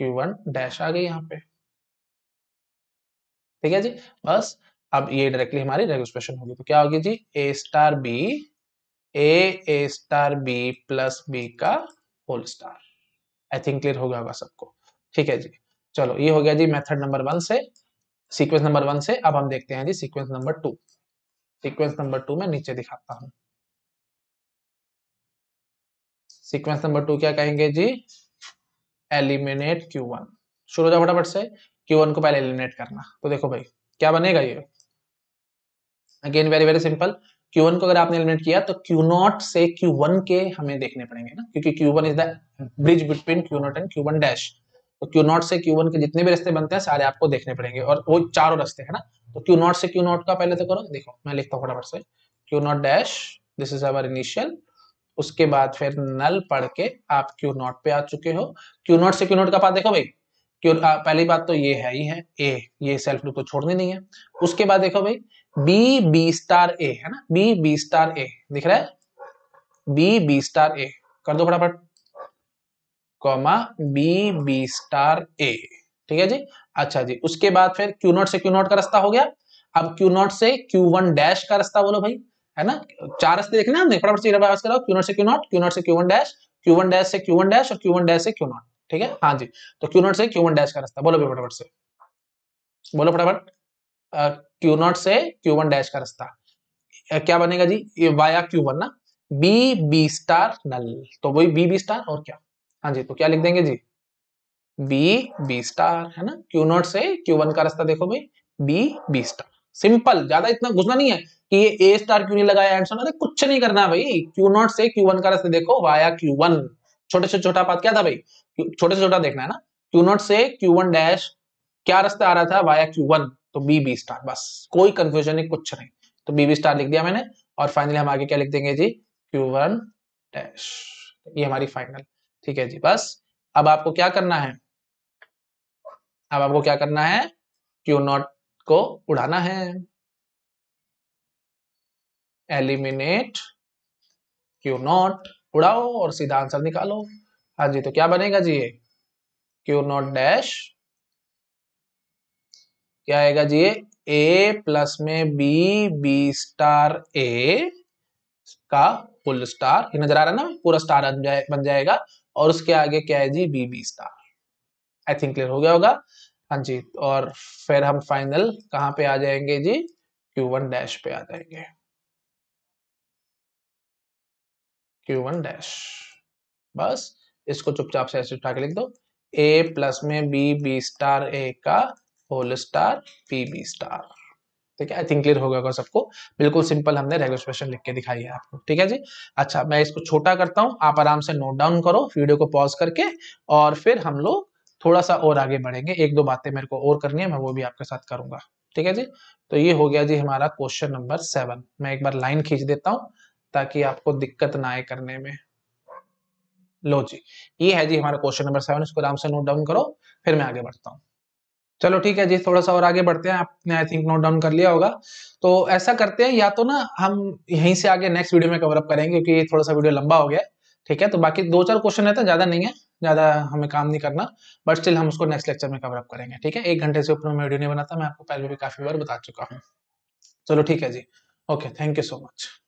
Q1 डैश आ गई यहाँ पे ठीक है जी बस अब ये डायरेक्टली हमारी रेगुलेशन होगी तो क्या होगी जी A star B A A star B plus B का whole star I think clear हो गया होगा सबको ठीक है जी चलो ये हो गया जी मेथड नंबर वन से सीक्वेंस नंबर वन से अब हम देखते हैं जी sequence number two sequence number two में नीचे दिखाता हूं सीक्वेंस नंबर टू क्या कहेंगे जी एलिमिनेट क्यू वन शुरू हो जाओ फटाफट से क्यू वन को पहले एलिमिनेट करना तो देखो भाई क्या बनेगा ये again very very simple Q1 को अगर आपने एलिमिनेट किया तो Q0 से Q1 के हमें देखने पड़ेंगे ना क्योंकि Q1 is the bridge between Q0 and Q1 dash तो Q0 से Q1 के जितने भी रस्ते बनते हैं सारे आपको देखने पड़ेंगे और वो चारों रस्ते है ना तो Q0 से Q0 का पहले तो करो देखो मैं लिखता हूँ फटाफट से Q0 dash this is our initial उसके बाद फिर नल पढ़ के आप क्यू नॉट पे आ चुके हो क्यू नॉट से क्यू नॉट का पास देखो भाई क्यू पहली बात तो ये है ही है ए ये सेल्फ लूप तो छोड़नी नहीं है उसके बाद देखो भाई बी बी स्टार ए है ना बी बी स्टार ए दिख रहा है बी बी स्टार ए कर दो फटाफट comma B B star A ठीक है जी अच्छा जी उसके बाद फिर क्यू नॉट से क्यू नॉट का रास्ता हो गया अब क्यू नॉट से क्यू वन डैश का रास्ता बोलो भाई है ना चार रास्ते देखने हमने फटाफट से आवाज कराओ क्यू नॉट से क्यू नॉट क्यू नॉट से Q one dash Q one dash से क्यू वन डैश और क्यू वन डैश से क्यू नॉट ठीक है हाँ जी तो क्यू नॉट से क्यू वन डैश का रास्ता बोलो भाई फटाफट से बोलो फटाफट क्यू नॉट से क्यू वन डैश का रास्ता क्या बनेगा जी ये वाया क्यू वन ना बी बी स्टार नल तो वही बी बी स्टार और क्या हाँ जी तो क्या लिख देंगे जी बी बी स्टार है ना क्यू नॉट से क्यू वन का रास्ता देखो भाई बी बी स्टार सिंपल ज्यादा इतना घुसना नहीं है कि ये ए स्टार क्यों नहीं लगाया आंसर अरे कुछ नहीं करना भाई क्यू नॉट से क्यू वन का रास्ता देखो वाया क्यू वन छोटे से छोटा पाथ क्या था भाई छोटे से छोटा देखना है ना क्यू नॉट से क्यू वन डैश क्या रास्ता आ रहा था वाया क्यू वन तो बी बी स्टार बस कोई कंफ्यूजन नहीं कुछ नहीं तो बी बी स्टार लिख दिया मैंने और फाइनली हम आगे क्या लिख देंगे जी क्यू वन डैश ये हमारी फाइनल ठीक है जी बस अब आपको क्या करना है अब आपको क्या करना है क्यू नॉट को उड़ाना है एलिमिनेट क्यू नॉट उड़ाओ और सीधा आंसर निकालो हाँ जी तो क्या बनेगा जी ये क्यू नॉट डैश क्या आएगा जी ए प्लस में बी बी स्टार ए का फुल स्टार ये नजर आ रहा है ना पूरा स्टार जाए, बन जाएगा और उसके आगे क्या है जी B B star I think clear हो गया होगा हाँ जी और फिर हम फाइनल कहाँ पे आ जाएंगे जी क्यू वन डैश पे आ जाएंगे क्यू वन डैश बस इसको चुपचाप से ऐसे उठा के लिख दो ए प्लस में बी बी स्टार ए का whole star P B star ठीक है आई थिंक क्लियर हो गया सबको बिल्कुल सिंपल हमने रेगुलर क्वेश्चन लिख के दिखाई है आपको ठीक है जी अच्छा मैं इसको छोटा करता हूँ आप आराम से नोट डाउन करो वीडियो को पॉज करके और फिर हम लोग थोड़ा सा और आगे बढ़ेंगे एक दो बातें मेरे को और करनी है मैं वो भी आपके साथ करूंगा ठीक है जी तो ये हो गया जी हमारा क्वेश्चन नंबर सेवन मैं एक बार लाइन खींच देता हूँ ताकि आपको दिक्कत ना आए करने में लो जी ये है जी हमारा क्वेश्चन नंबर सेवन इसको आराम से नोट डाउन करो फिर मैं आगे बढ़ता हूँ चलो ठीक है जी थोड़ा सा और आगे बढ़ते हैं आपने आई थिंक नोट डाउन कर लिया होगा तो ऐसा करते हैं या तो ना हम यहीं से आगे नेक्स्ट वीडियो में कवरअप करेंगे क्योंकि थोड़ा सा वीडियो लंबा हो गया ठीक है तो बाकी दो चार क्वेश्चन है तो ज्यादा नहीं है ज्यादा हमें काम नहीं करना बट स्टिल हम उसको नेक्स्ट लेक्चर में कवरअप करेंगे ठीक है एक घंटे से ऊपर मैं वीडियो नहीं बनाता मैं आपको पहले भी काफी बार बता चुका हूँ चलो ठीक है जी okay thank you so much